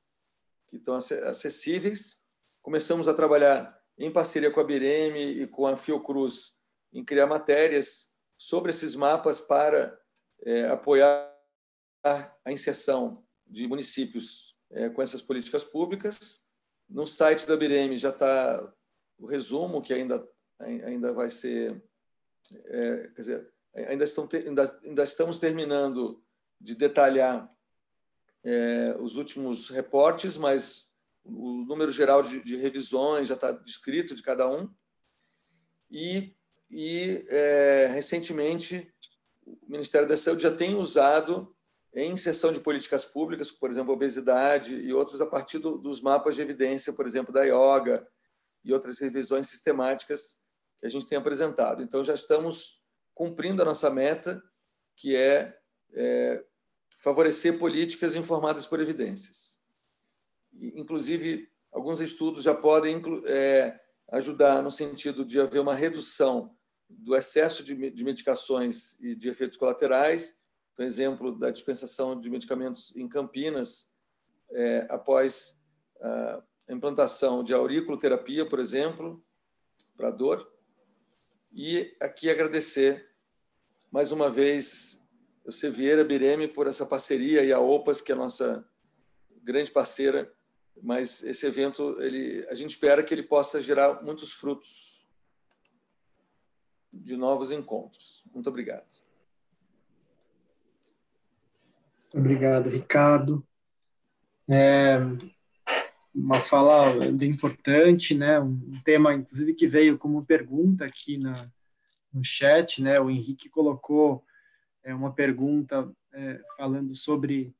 que estão acessíveis. Começamos a trabalhar em parceria com a Bireme e com a Fiocruz em criar matérias sobre esses mapas para é, apoiar a inserção de municípios é, com essas políticas públicas. No site da Bireme já está o resumo, que ainda ainda vai ser, é, quer dizer, ainda, estão, ainda, ainda estamos terminando de detalhar é, os últimos reportes, mas o número geral de, de revisões já está descrito de cada um. E, e é, recentemente, o Ministério da Saúde já tem usado em sessão de políticas públicas, por exemplo, obesidade e outros, a partir do, dos mapas de evidência, por exemplo, da yoga e outras revisões sistemáticas que a gente tem apresentado. Então, já estamos cumprindo a nossa meta, que é, é favorecer políticas informadas por evidências. Inclusive, alguns estudos já podem é, ajudar no sentido de haver uma redução do excesso de, de medicações e de efeitos colaterais. Por então, exemplo, da dispensação de medicamentos em Campinas é, após a implantação de auriculoterapia, por exemplo, para dor, e aqui agradecer mais uma vez o ser Vieira Bireme por essa parceria e a OPAS, que é a nossa grande parceira, mas esse evento ele, a gente espera que ele possa gerar muitos frutos de novos encontros. Muito obrigado. Obrigado, Ricardo. É, uma fala importante, né? Um tema, inclusive, que veio como pergunta aqui na, no chat, né? O Henrique colocou é, uma pergunta é, falando sobre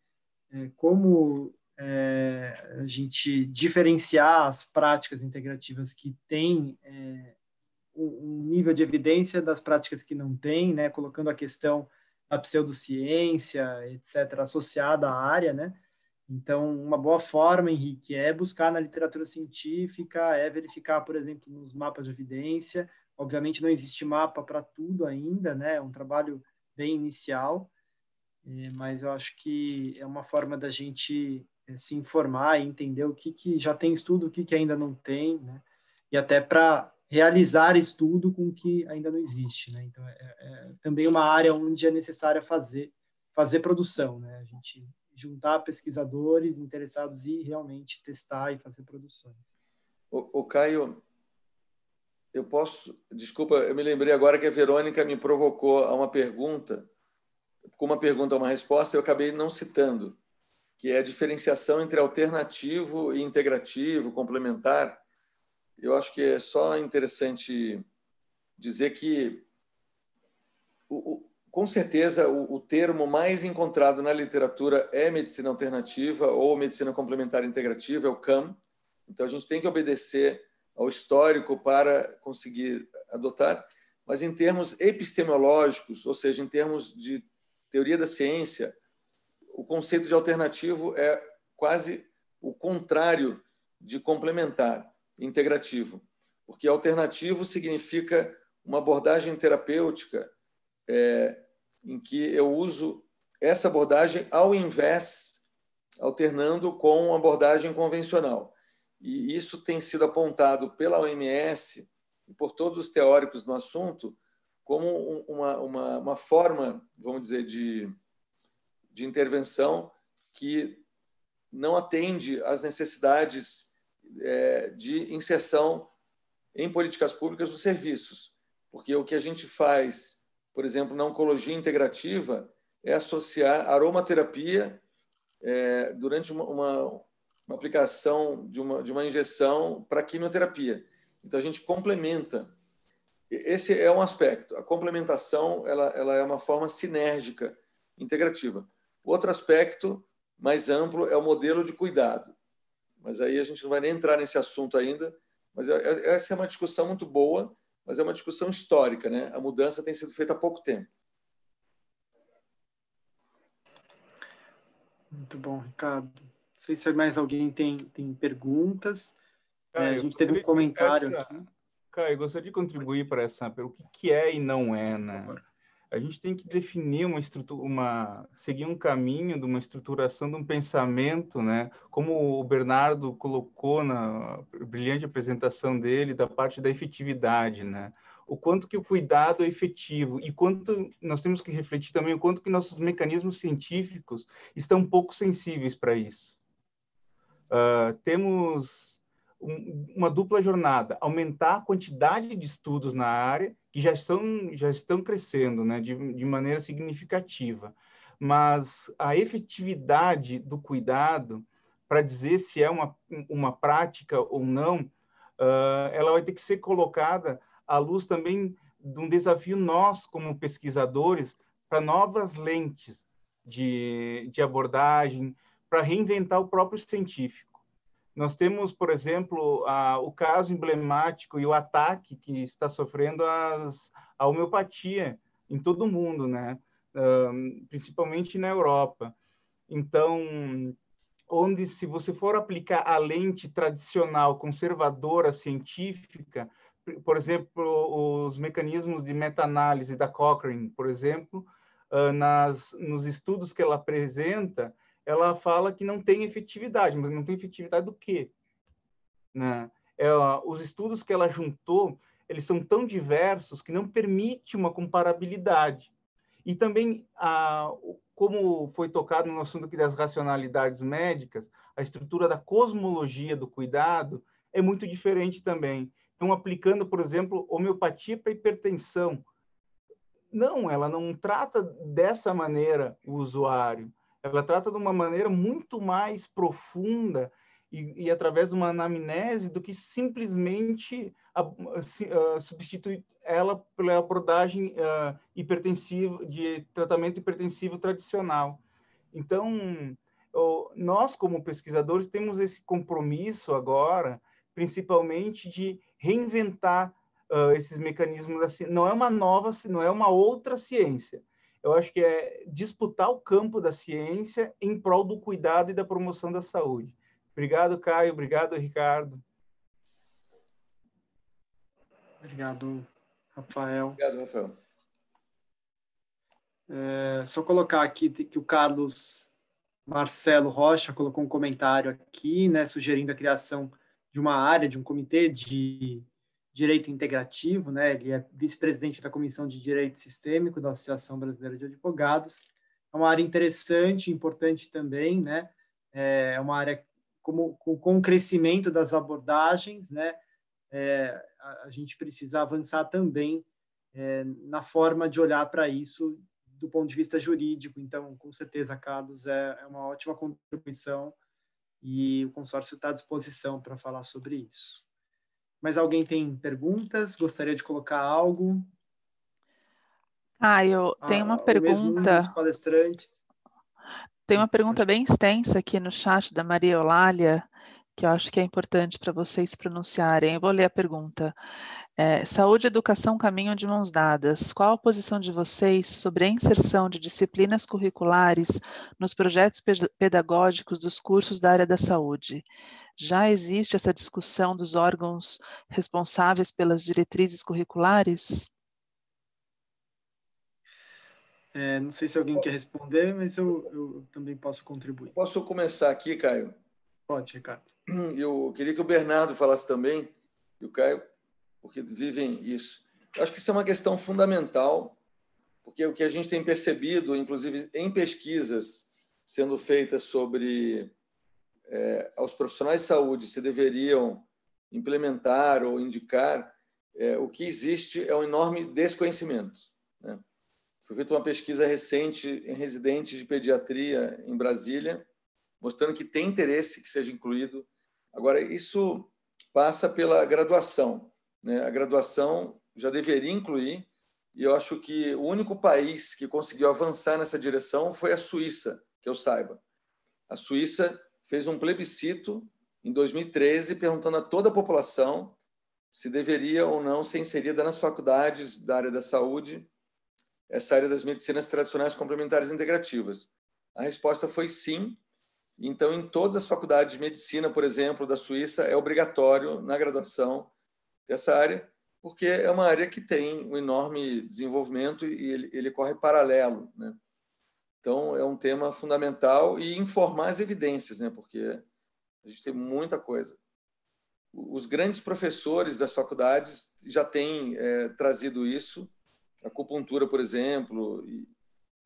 é, como é, a gente diferenciar as práticas integrativas que têm é, um nível de evidência das práticas que não têm, né? Colocando a questão da pseudociência, etc., associada à área, né? Então, uma boa forma, Henrique, é buscar na literatura científica, é verificar, por exemplo, nos mapas de evidência. Obviamente, não existe mapa para tudo ainda, né? É um trabalho bem inicial, é, mas eu acho que é uma forma da gente é, se informar e entender o que, que já tem estudo, o que, que ainda não tem, né? E até para realizar estudo com o que ainda não existe, né? Então, é, é, é também uma área onde é necessário fazer, fazer produção, né? A gente juntar pesquisadores interessados e realmente testar e fazer produções. O, o Caio, eu posso. Desculpa, eu me lembrei agora que a Verônica me provocou a uma pergunta, com uma pergunta, uma resposta, eu acabei não citando, que é a diferenciação entre alternativo e integrativo, complementar. Eu acho que é só interessante dizer que com certeza, o, o, termo mais encontrado na literatura é medicina alternativa ou medicina complementar integrativa, é o CAM. Então, a gente tem que obedecer ao histórico para conseguir adotar. Mas, em termos epistemológicos, ou seja, em termos de teoria da ciência, o conceito de alternativo é quase o contrário de complementar, integrativo. Porque alternativo significa uma abordagem terapêutica. É, em que eu uso essa abordagem ao invés, alternando com a abordagem convencional. E isso tem sido apontado pela OMS e por todos os teóricos no assunto como uma, uma, uma forma, vamos dizer, de, de intervenção que não atende às necessidades é, de inserção em políticas públicas dos serviços. Porque o que a gente faz por exemplo, na oncologia integrativa, é associar aromaterapia é, durante uma, uma, uma, aplicação de uma, de uma injeção para quimioterapia. Então, a gente complementa. Esse é um aspecto. A complementação ela, ela é uma forma sinérgica, integrativa. Outro aspecto mais amplo é o modelo de cuidado. Mas aí a gente não vai nem entrar nesse assunto ainda, mas é, é, essa é uma discussão muito boa mas é uma discussão histórica, né? A mudança tem sido feita há pouco tempo. Muito bom, Ricardo. Não sei se mais alguém tem, tem perguntas. É, Caio, é, a gente teve um comentário essa, aqui. Caio, gostaria de contribuir para essa, pergunta. o que é e não é, né? Agora a gente tem que definir uma estrutura, uma seguir um caminho de uma estruturação de um pensamento, né? Como o Bernardo colocou na brilhante apresentação dele da parte da efetividade, né? O quanto que o cuidado é efetivo e quanto nós temos que refletir também o quanto que nossos mecanismos científicos estão pouco sensíveis para isso. Uh, temos um, uma dupla jornada, aumentar a quantidade de estudos na área, que já estão, já estão crescendo né, de, de maneira significativa, mas a efetividade do cuidado para dizer se é uma, uma prática ou não, uh, ela vai ter que ser colocada à luz também de um desafio nós, como pesquisadores, para novas lentes de, de abordagem, para reinventar o próprio científico. Nós temos, por exemplo, a, o caso emblemático e o ataque que está sofrendo as, a homeopatia em todo o mundo, né? principalmente na Europa. Então, onde se você for aplicar a lente tradicional, conservadora, científica, por exemplo, os mecanismos de meta-análise da Cochrane, por exemplo, uh, nas, nos estudos que ela apresenta, ela fala que não tem efetividade, mas não tem efetividade do quê? Né? Ela, é, os estudos que ela juntou, eles são tão diversos que não permite uma comparabilidade. E também, a, como foi tocado no assunto aqui das racionalidades médicas, a estrutura da cosmologia do cuidado é muito diferente também. Então, aplicando, por exemplo, homeopatia para hipertensão. Não, ela não trata dessa maneira o usuário. Ela trata de uma maneira muito mais profunda e, e através de uma anamnese do que simplesmente a, a, a, substituir ela pela abordagem ah, hipertensiva de tratamento hipertensivo tradicional. Então, nós como pesquisadores temos esse compromisso agora, principalmente de reinventar uh, esses mecanismos da ciência. Não é uma nova, não é uma outra ciência, eu acho que é disputar o campo da ciência em prol do cuidado e da promoção da saúde. Obrigado, Caio. Obrigado, Ricardo. Obrigado, Rafael. Obrigado, Rafael. É, só colocar aqui que o Carlos Marcelo Rocha colocou um comentário aqui, né, sugerindo a criação de uma área, de um comitê de Direito Integrativo, né? ele é vice-presidente da Comissão de Direito Sistêmico da Associação Brasileira de Advogados. É uma área interessante, importante também, né? é uma área como, com o crescimento das abordagens, né? É, a, gente precisa avançar também é, na forma de olhar para isso do ponto de vista jurídico. Então, com certeza, Carlos, é, é uma ótima contribuição e o consórcio está à disposição para falar sobre isso. Mas alguém tem perguntas? Gostaria de colocar algo? Ah, eu ah, tenho uma pergunta. palestrantes. Tem uma pergunta bem extensa aqui no chat da Maria Eulália, que eu acho que é importante para vocês pronunciarem. Eu vou ler a pergunta. É, saúde e educação caminham de mãos dadas. Qual a posição de vocês sobre a inserção de disciplinas curriculares nos projetos pedagógicos dos cursos da área da saúde? Já existe essa discussão dos órgãos responsáveis pelas diretrizes curriculares? É, não sei se alguém quer responder, mas eu, eu também posso contribuir. Posso começar aqui, Caio? Pode, Ricardo. Eu queria que o Bernardo falasse também, e o Caio porque vivem isso. Eu acho que isso é uma questão fundamental, porque o que a gente tem percebido, inclusive em pesquisas sendo feitas sobre é, aos profissionais de saúde se deveriam implementar ou indicar, é, o que existe é um enorme desconhecimento. Né? Foi feita uma pesquisa recente em residentes de pediatria em Brasília, mostrando que tem interesse que seja incluído. Agora, isso passa pela graduação. Né? A graduação já deveria incluir, e eu acho que o único país que conseguiu avançar nessa direção foi a Suíça, que eu saiba. A Suíça fez um plebiscito em 2013 perguntando a toda a população se deveria ou não ser inserida nas faculdades da área da saúde essa área das medicinas tradicionais complementares integrativas. A resposta foi sim. Então, em todas as faculdades de medicina, por exemplo, da Suíça, é obrigatório na graduação dessa área, porque é uma área que tem um enorme desenvolvimento e ele, ele corre paralelo. Né? Então, é um tema fundamental e informar as evidências, né? porque a gente tem muita coisa. Os grandes professores das faculdades já têm é, trazido isso, acupuntura, por exemplo, e,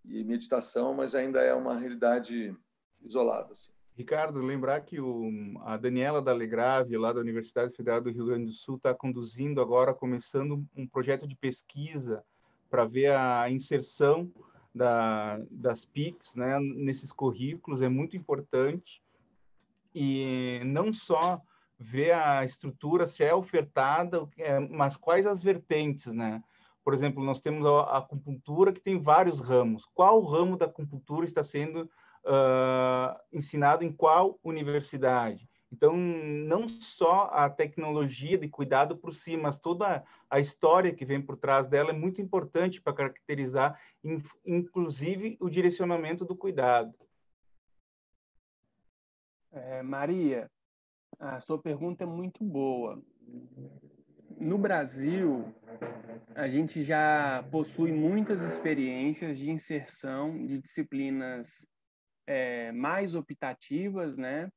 e meditação, mas ainda é uma realidade isolada. Assim. Ricardo, lembrar que o, a Daniela D'Alegrave, lá da Universidade Federal do Rio Grande do Sul, está conduzindo agora, começando um projeto de pesquisa para ver a inserção da, das PICs né, nesses currículos, é muito importante. E não só ver a estrutura, se é ofertada, é, mas quais as vertentes, né? Por exemplo, nós temos a acupuntura, que tem vários ramos. Qual ramo da acupuntura está sendo uh, ensinado em qual universidade. Então, não só a tecnologia de cuidado por si, mas toda a história que vem por trás dela é muito importante para caracterizar, inclusive, o direcionamento do cuidado. É, Maria, a sua pergunta é muito boa. No Brasil, a gente já possui muitas experiências de inserção de disciplinas é, mais optativas, né,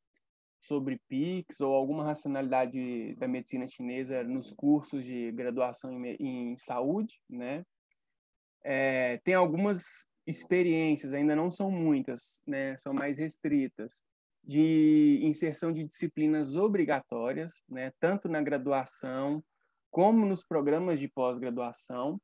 sobre PICs ou alguma racionalidade da medicina chinesa nos cursos de graduação em, em saúde, né? É, tem algumas experiências, ainda não são muitas, né? São mais restritas de inserção de disciplinas obrigatórias, né? Tanto na graduação como nos programas de pós-graduação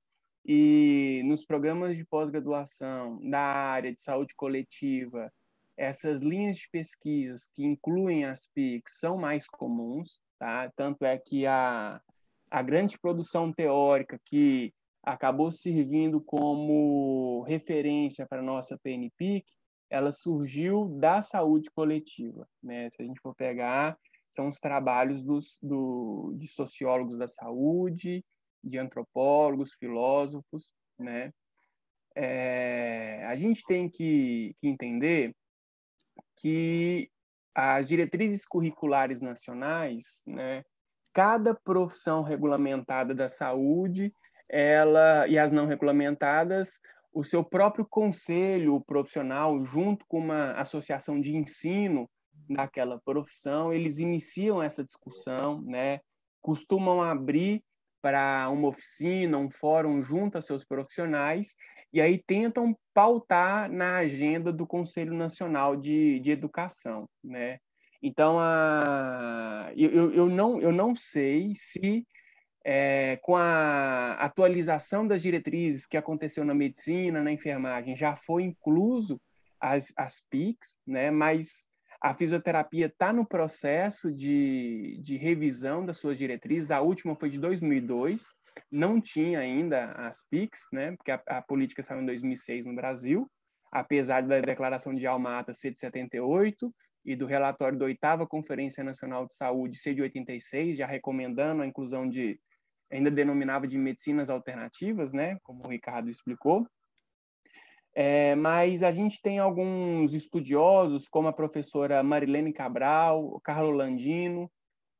e nos programas de pós-graduação da área de saúde coletiva, essas linhas de pesquisas que incluem as PICs são mais comuns, tá? Tanto é que a, a grande produção teórica que acabou servindo como referência para a nossa PNPIC, ela surgiu da saúde coletiva, né? Se a gente for pegar, são os trabalhos dos, do, de sociólogos da saúde, de antropólogos, filósofos, né? É, a gente tem que, que entender que as diretrizes curriculares nacionais, né? Cada profissão regulamentada da saúde, ela e as não regulamentadas, o seu próprio conselho profissional, junto com uma associação de ensino daquela profissão, eles iniciam essa discussão, né? Costumam abrir para uma oficina, um fórum junto a seus profissionais e aí tentam pautar na agenda do Conselho Nacional de, de Educação, né? Então, a, eu, eu, não, eu não sei se é, com a atualização das diretrizes que aconteceu na medicina, na enfermagem, já foi incluso as, as PICs, né? mas a fisioterapia está no processo de, de revisão das suas diretrizes. A última foi de 2002, não tinha ainda as PICs, né? Porque a, a política saiu em 2006 no Brasil, apesar da declaração de Almata ser de 78 e do relatório da oitava Conferência Nacional de Saúde ser de 86, já recomendando a inclusão de ainda denominava de medicinas alternativas, né? Como o Ricardo explicou. É, mas a gente tem alguns estudiosos, como a professora Marilene Cabral, Carlo Landino,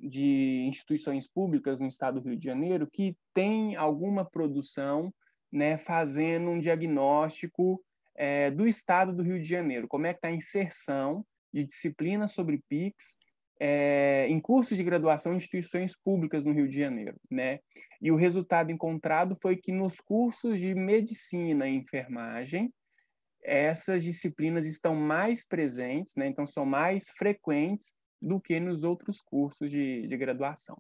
de instituições públicas no estado do Rio de Janeiro, que tem alguma produção né, fazendo um diagnóstico é, do estado do Rio de Janeiro, como é que está a inserção de disciplinas sobre PICs é, em cursos de graduação em instituições públicas no Rio de Janeiro, né? E o resultado encontrado foi que nos cursos de medicina e enfermagem, essas disciplinas estão mais presentes, né? então são mais frequentes do que nos outros cursos de, de graduação.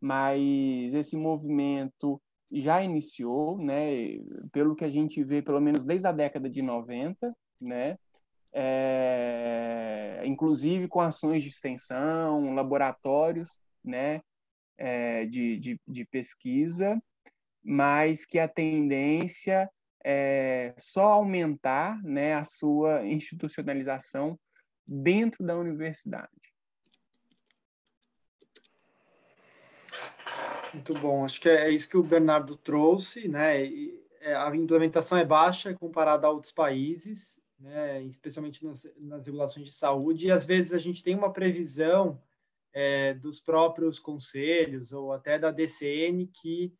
Mas esse movimento já iniciou, né? pelo que a gente vê, pelo menos desde a década de 90, né? É, inclusive com ações de extensão, laboratórios né? É, de, de, de pesquisa, mas que a tendência é, só aumentar né, a sua institucionalização dentro da universidade. Muito bom, acho que é, é isso que o Bernardo trouxe, né? É, a implementação é baixa comparada a outros países, né? especialmente nas, nas regulações de saúde, e às vezes a gente tem uma previsão é, dos próprios conselhos ou até da DCN que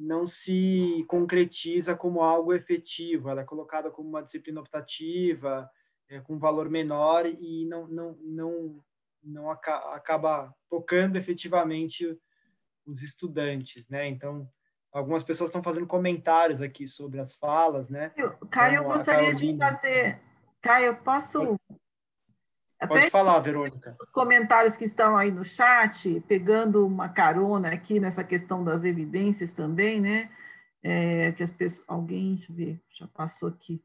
não se concretiza como algo efetivo, ela é colocada como uma disciplina optativa, é, com valor menor e não, não, não, não aca acaba tocando efetivamente os estudantes, né? Então, algumas pessoas estão fazendo comentários aqui sobre as falas, né? Eu, Caio, então, eu gostaria Carolina... de fazer... Caio, posso é Pode falar, Verônica. Os comentários que estão aí no chat, pegando uma carona aqui nessa questão das evidências também, né? É, que as pessoas, alguém, deixa eu ver, já passou aqui.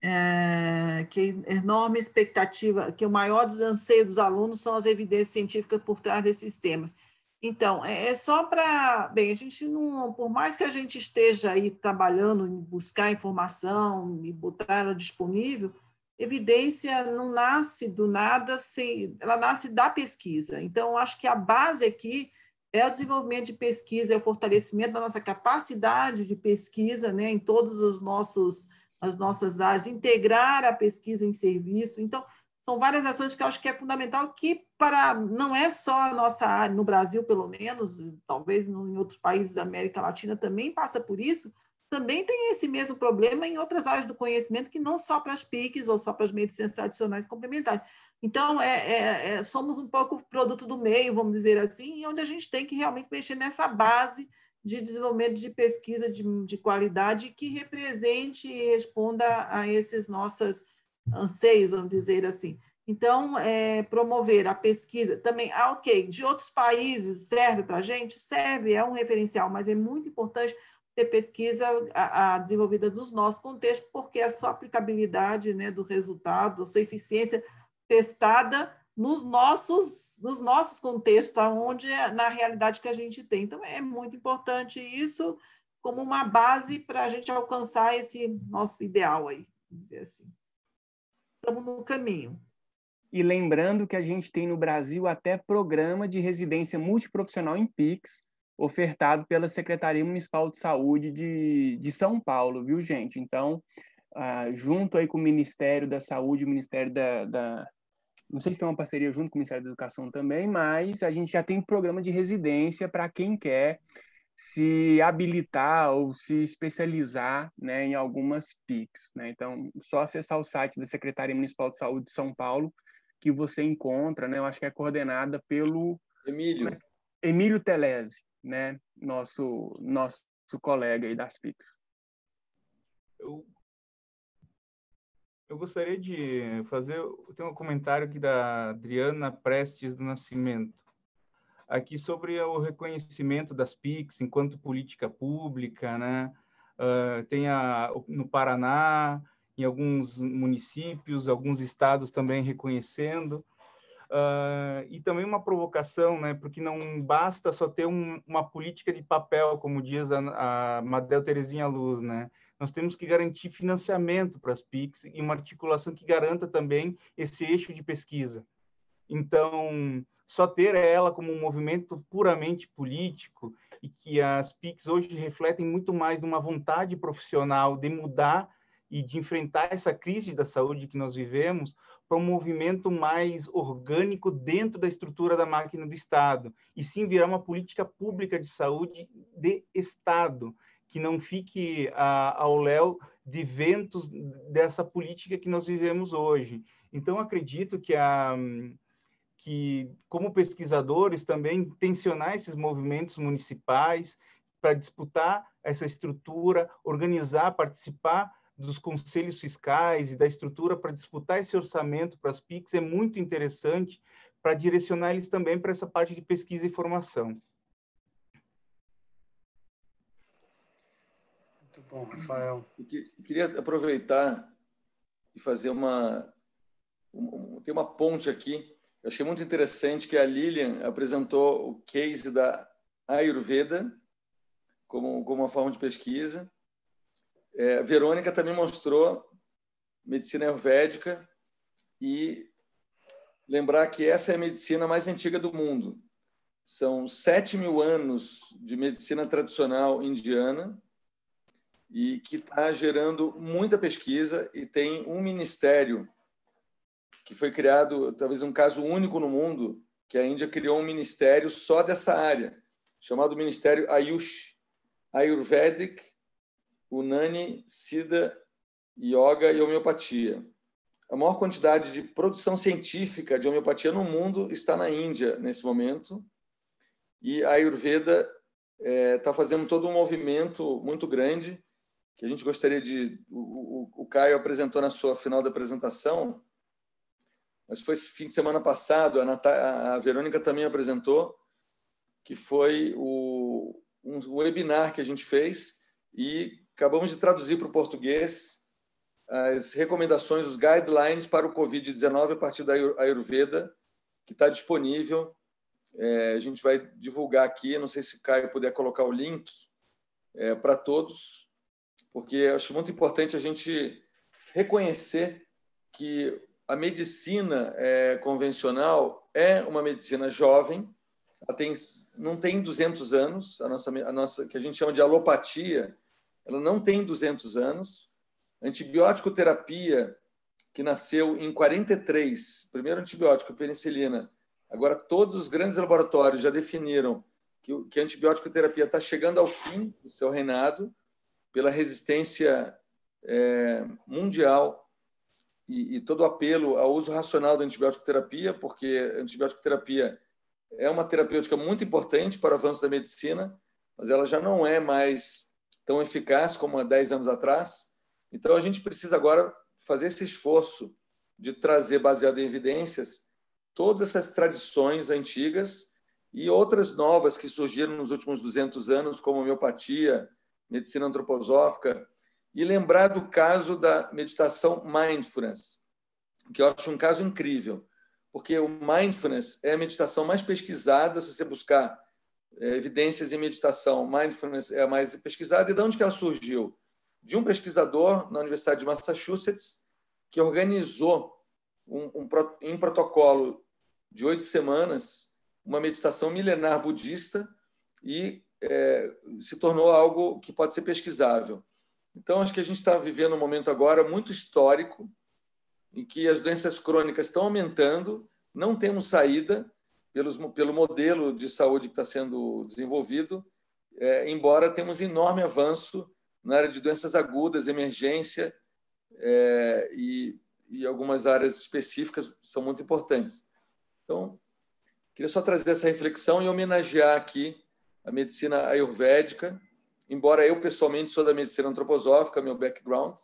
É, que enorme expectativa, que o maior desanseio dos alunos são as evidências científicas por trás desses temas. Então, é, é só para. Bem, a gente não. Por mais que a gente esteja aí trabalhando em buscar informação e botar ela disponível, evidência não nasce do nada, sem, ela nasce da pesquisa. Então, acho que a base aqui é o desenvolvimento de pesquisa, é o fortalecimento da nossa capacidade de pesquisa né, em todos os nossos as nossas áreas, integrar a pesquisa em serviço. Então, são várias ações que eu acho que é fundamental que para não é só a nossa área, no Brasil pelo menos, talvez em outros países da América Latina também passa por isso, também tem esse mesmo problema em outras áreas do conhecimento, que não só para as PICs ou só para as medicinas tradicionais complementares. Então, é, é, é, somos um pouco produto do meio, vamos dizer assim, e onde a gente tem que realmente mexer nessa base de desenvolvimento de pesquisa de, de qualidade que represente e responda a esses nossos anseios, vamos dizer assim. Então, é, promover a pesquisa também, ah, ok, de outros países serve para a gente? Serve, é um referencial, mas é muito importante ter pesquisa a, a desenvolvida dos nossos contextos, porque a sua aplicabilidade né, do resultado, a sua eficiência testada nos nossos, nos nossos contextos, aonde é, na realidade que a gente tem. Então, é muito importante isso como uma base para a gente alcançar esse nosso ideal aí, dizer assim. Estamos no caminho. E lembrando que a gente tem no Brasil até programa de residência multiprofissional em PICS ofertado pela Secretaria Municipal de Saúde de, de São Paulo, viu, gente? Então, uh, junto aí com o Ministério da Saúde, o Ministério da, da, Não sei se tem uma parceria junto com o Ministério da Educação também, mas a gente já tem programa de residência para quem quer se habilitar ou se especializar né, em algumas PICs. Né? Então, só acessar o site da Secretaria Municipal de Saúde de São Paulo, que você encontra, né? eu acho que é coordenada pelo... Emílio. É? Emílio Telese né, nosso nosso colega aí das Pix. Eu, eu gostaria de fazer tem um comentário aqui da Adriana Prestes do Nascimento aqui sobre o reconhecimento das pics enquanto política pública, né? Uh, tem a, no Paraná, em alguns municípios, alguns estados também reconhecendo. Uh, e também uma provocação, né? porque não basta só ter um, uma política de papel, como diz a, a Madel Terezinha Luz, né? nós temos que garantir financiamento para as PICs e uma articulação que garanta também esse eixo de pesquisa. Então, só ter ela como um movimento puramente político e que as PICs hoje refletem muito mais numa vontade profissional de mudar e de enfrentar essa crise da saúde que nós vivemos para um movimento mais orgânico dentro da estrutura da máquina do Estado, e sim virar uma política pública de saúde de Estado, que não fique a, ah, ao léu de ventos dessa política que nós vivemos hoje. Então, acredito que a que como pesquisadores também tensionar esses movimentos municipais para disputar essa estrutura, organizar, participar dos conselhos fiscais e da estrutura para disputar esse orçamento para as PICs é muito interessante para direcionar eles também para essa parte de pesquisa e formação. Muito bom, Rafael. Eu queria aproveitar e fazer uma. Tem uma ponte aqui. Eu achei muito interessante que a Lilian apresentou o case da Ayurveda como, como uma forma de pesquisa é, Verônica também mostrou medicina ayurvédica e lembrar que essa é a medicina mais antiga do mundo. São 7 mil anos de medicina tradicional indiana e que está gerando muita pesquisa e tem um ministério que foi criado, talvez um caso único no mundo, que a Índia criou um ministério só dessa área, chamado Ministério Ayush, Ayurvedic Unani, Sida, Yoga e Homeopatia. A maior quantidade de produção científica de homeopatia no mundo está na Índia nesse momento. E a Ayurveda está é, tá fazendo todo um movimento muito grande que a gente gostaria de. O, o, o Caio apresentou na sua final da apresentação, mas foi fim de semana passado, a, a Verônica também apresentou, que foi o, um webinar que a gente fez e acabamos de traduzir para o português ah, as recomendações, os guidelines para o Covid-19 a partir da Ayurveda, que está disponível. É, a gente vai divulgar aqui, não sei se o Caio puder colocar o link é, para todos, porque acho muito importante a gente reconhecer que a medicina é, convencional é uma medicina jovem, ela tem, não tem 200 anos, a nossa, a nossa, que a gente chama de alopatia, ela não tem 200 anos. Antibiótico terapia, que nasceu em 43, primeiro antibiótico, penicilina. Agora, todos os grandes laboratórios já definiram que, que a antibiótico terapia está chegando ao fim do seu reinado pela resistência é, mundial e, e, todo o apelo ao uso racional da antibiótico terapia, porque a antibiótico terapia é uma terapêutica muito importante para o avanço da medicina, mas ela já não é mais tão eficaz como há 10 anos atrás. Então, a gente precisa agora fazer esse esforço de trazer, baseado em evidências, todas essas tradições antigas e outras novas que surgiram nos últimos 200 anos, como homeopatia, medicina antroposófica, e lembrar do caso da meditação mindfulness, que eu acho um caso incrível, porque o mindfulness é a meditação mais pesquisada, se você buscar é, evidências em Meditação, Mindfulness é a mais pesquisada. E de onde que ela surgiu? De um pesquisador na Universidade de Massachusetts que organizou um, um, em protocolo de oito semanas uma meditação milenar budista e é, se tornou algo que pode ser pesquisável. Então, acho que a gente está vivendo um momento agora muito histórico em que as doenças crônicas estão aumentando, não temos saída pelos, pelo modelo de saúde que está sendo desenvolvido, é, embora temos enorme avanço na área de doenças agudas, emergência é, e, e algumas áreas específicas são muito importantes. Então, queria só trazer essa reflexão e homenagear aqui a medicina ayurvédica, embora eu pessoalmente sou da medicina antroposófica, meu background,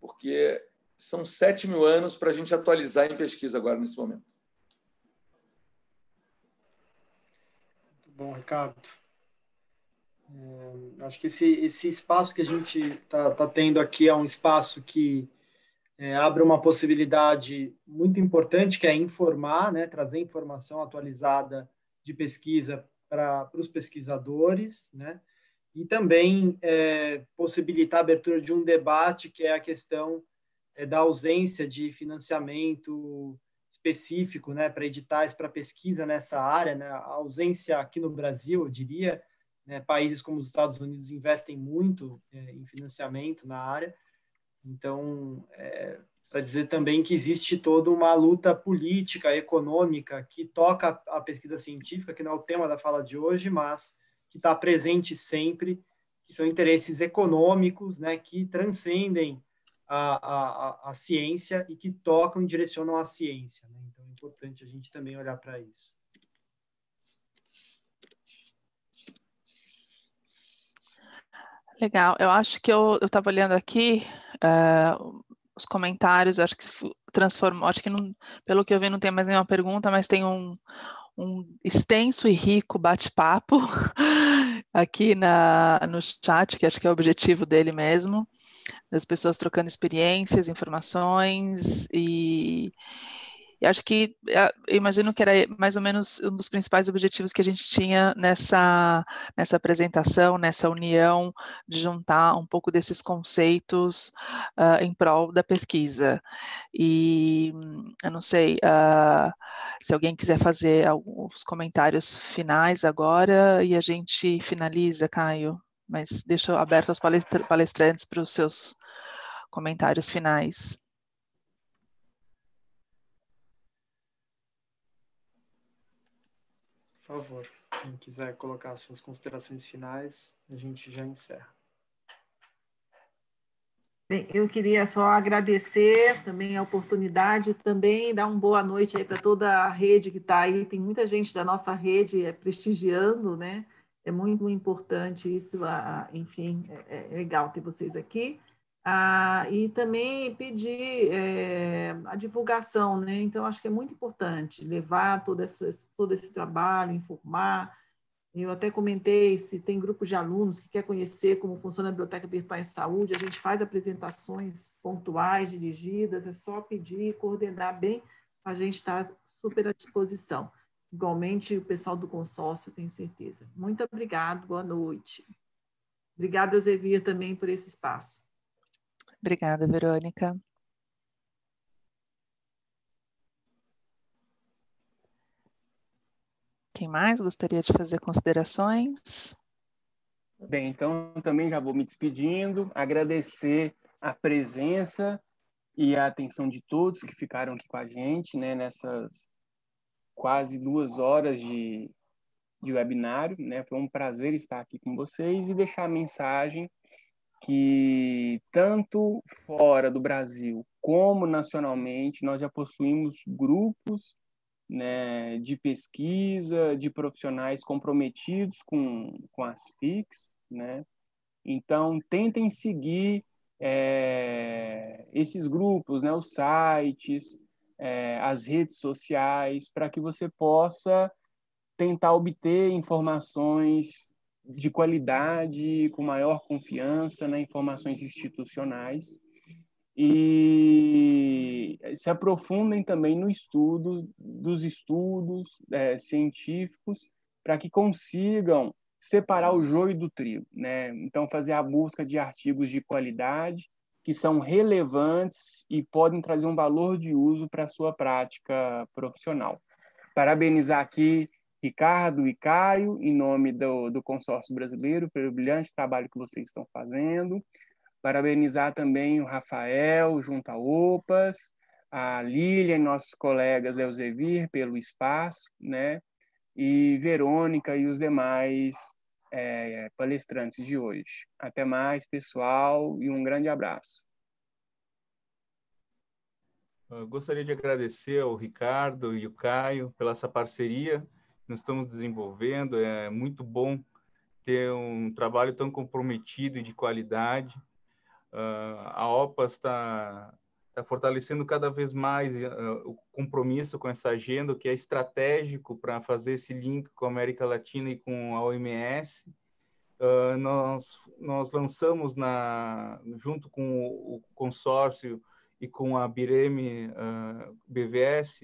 porque são 7 mil anos para a gente atualizar em pesquisa agora nesse momento. Bom, Ricardo, é, acho que esse, esse espaço que a gente está tá tendo aqui é um espaço que é, abre uma possibilidade muito importante, que é informar, né, trazer informação atualizada de pesquisa para os pesquisadores, né, e também é, possibilitar a abertura de um debate que é a questão é, da ausência de financiamento específico né, para editais para pesquisa nessa área, né, a ausência aqui no Brasil, eu diria, né, países como os Estados Unidos investem muito é, em financiamento na área, então é, para dizer também que existe toda uma luta política, econômica, que toca a pesquisa científica, que não é o tema da fala de hoje, mas que está presente sempre, que são interesses econômicos né, que transcendem a, a, a, ciência e que tocam e direcionam a ciência. Né? Então, é importante a gente também olhar para isso. Legal, eu acho que eu estava olhando aqui uh, os comentários, acho que transformou, acho que não, pelo que eu vi não tem mais nenhuma pergunta, mas tem um, um extenso e rico bate-papo aqui na, no chat, que acho que é o objetivo dele mesmo, das pessoas trocando experiências, informações e, e acho que, eh, eu imagino que era mais ou menos um dos principais objetivos que a gente tinha nessa, nessa apresentação, nessa união, de juntar um pouco desses conceitos uh, em prol da pesquisa. E eu não sei uh, se alguém quiser fazer alguns comentários finais agora e a gente finaliza, Caio, mas deixo aberto aos palestrantes para os seus comentários finais. Por favor, quem quiser colocar suas considerações finais, a gente já encerra. Bem, eu queria só agradecer também a oportunidade, também dar uma boa noite aí para toda a rede que está aí. Tem muita gente da nossa rede é, prestigiando, né? É muito importante isso, enfim, é, é legal ter vocês aqui. Ah, e também pedir é, a divulgação, né? Então, acho que é muito importante levar todo esse, todo esse trabalho, informar. Eu até comentei se tem grupos de alunos que quer conhecer como funciona a Biblioteca Virtual em Saúde, a gente faz apresentações pontuais, dirigidas, é só pedir e coordenar bem, a gente está super à disposição. Igualmente, o pessoal do consórcio, tenho certeza. Muito obrigado, boa noite. Obrigada, Eusebia, também por esse espaço. Obrigada, Verônica. Quem mais gostaria de fazer considerações? Bem, então também já vou me despedindo, agradecer a presença e a atenção de todos que ficaram aqui com a gente né, nessas quase duas horas de, de webinário. Né? Foi um prazer estar aqui com vocês e deixar a mensagem que tanto fora do Brasil como nacionalmente nós já possuímos grupos né, de pesquisa, de profissionais comprometidos com, com as PICs. né? Então, tentem seguir é, esses grupos, né, os sites, é, as redes sociais, para que você possa tentar obter informações de qualidade, com maior confiança, né, informações institucionais e se aprofundem também no estudo dos estudos é, científicos para que consigam separar o joio do trigo, né? Então fazer a busca de artigos de qualidade que são relevantes e podem trazer um valor de uso para a sua prática profissional. Parabenizar aqui Ricardo e Caio, em nome do, do consórcio brasileiro, pelo brilhante trabalho que vocês estão fazendo. Parabenizar também o Rafael, junto à OPAS, a Lília e nossos colegas Leozevir pelo espaço, né? E Verônica e os demais é, palestrantes de hoje. Até mais, pessoal, e um grande abraço. Eu gostaria de agradecer ao Ricardo e ao Caio pela essa parceria nós estamos desenvolvendo. É muito bom ter um trabalho tão comprometido e de qualidade. Uh, a OPA está, está fortalecendo cada vez mais uh, o compromisso com essa agenda, que é estratégico para fazer esse link com a América Latina e com a OMS. Uh, ah, nós, nós lançamos, na, junto com o consórcio e com a Bireme BVS,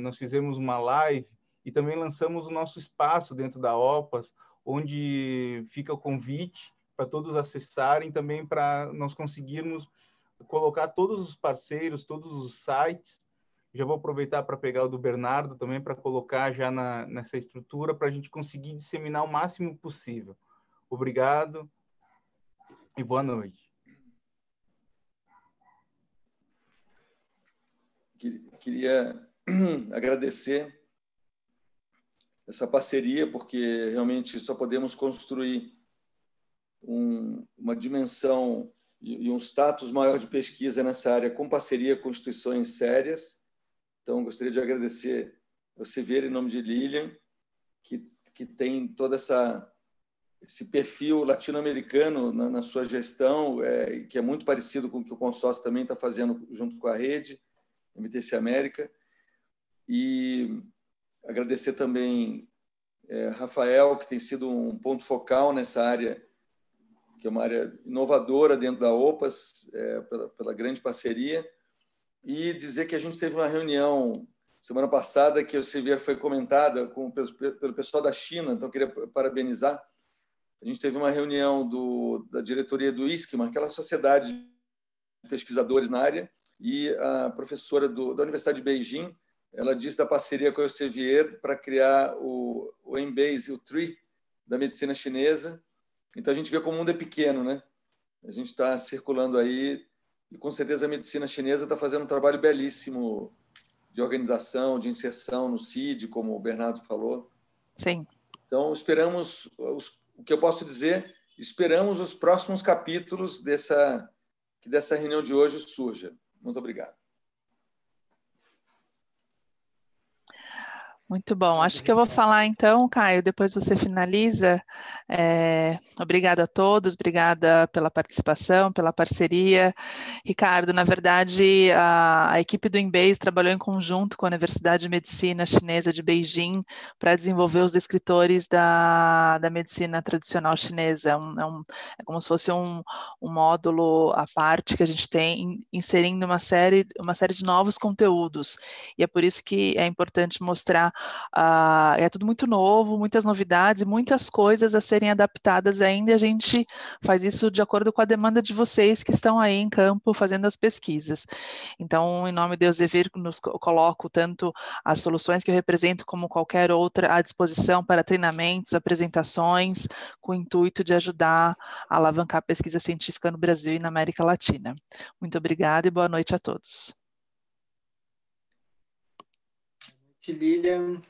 nós fizemos uma live e também lançamos o nosso espaço dentro da OPAS, onde fica o convite para todos acessarem também para nós conseguirmos colocar todos os parceiros, todos os sites. Já vou aproveitar para pegar o do Bernardo também para colocar já na, nessa estrutura para a gente conseguir disseminar o máximo possível. Obrigado e boa noite. Queria agradecer essa parceria, porque realmente só podemos construir um, uma dimensão e, e um status maior de pesquisa nessa área com parceria com instituições sérias. Então, gostaria de agradecer ao Severo, em nome de Lilian, que, que tem toda essa esse perfil latino-americano na, na, sua gestão, é, que é muito parecido com o que o consórcio também está fazendo junto com a rede, MTC América. E Agradecer também é, Rafael, que tem sido um ponto focal nessa área, que é uma área inovadora dentro da OPAS, é, pela, pela grande parceria. E dizer que a gente teve uma reunião semana passada que eu Severo foi comentada com, pelo, pelo, pessoal da China, então queria parabenizar. A gente teve uma reunião do, da diretoria do ISCMA, aquela sociedade de pesquisadores na área, e a professora do, da Universidade de Beijing ela disse da parceria com o Elsevier para criar o, o Embase, o Tree da medicina chinesa. Então a gente vê como o mundo é pequeno, né? A gente está circulando aí e com certeza a medicina chinesa está fazendo um trabalho belíssimo de organização, de inserção no CID, como o Bernardo falou. Sim. Então esperamos os, o que eu posso dizer. Esperamos os próximos capítulos dessa que dessa reunião de hoje surja. Muito obrigado. Muito bom. Acho que eu vou falar então, Caio, depois você finaliza. É, obrigada a todos, obrigada pela participação, pela parceria. Ricardo, na verdade, a, a equipe do Inbase trabalhou em conjunto com a Universidade de Medicina Chinesa de Beijing para desenvolver os descritores da, da medicina tradicional chinesa. Um, é, um, é, como se fosse um, um módulo à parte que a gente tem inserindo uma série, uma série de novos conteúdos. E é por isso que é importante mostrar Uh, é tudo muito novo, muitas novidades, muitas coisas a serem adaptadas ainda. A gente faz isso de acordo com a demanda de vocês que estão aí em campo fazendo as pesquisas. Então, em nome de Deus Ever, nos coloco tanto as soluções que eu represento como qualquer outra à disposição para treinamentos, apresentações, com o intuito de ajudar a alavancar a pesquisa científica no Brasil e na América Latina. Muito obrigada e boa noite a todos. Lilian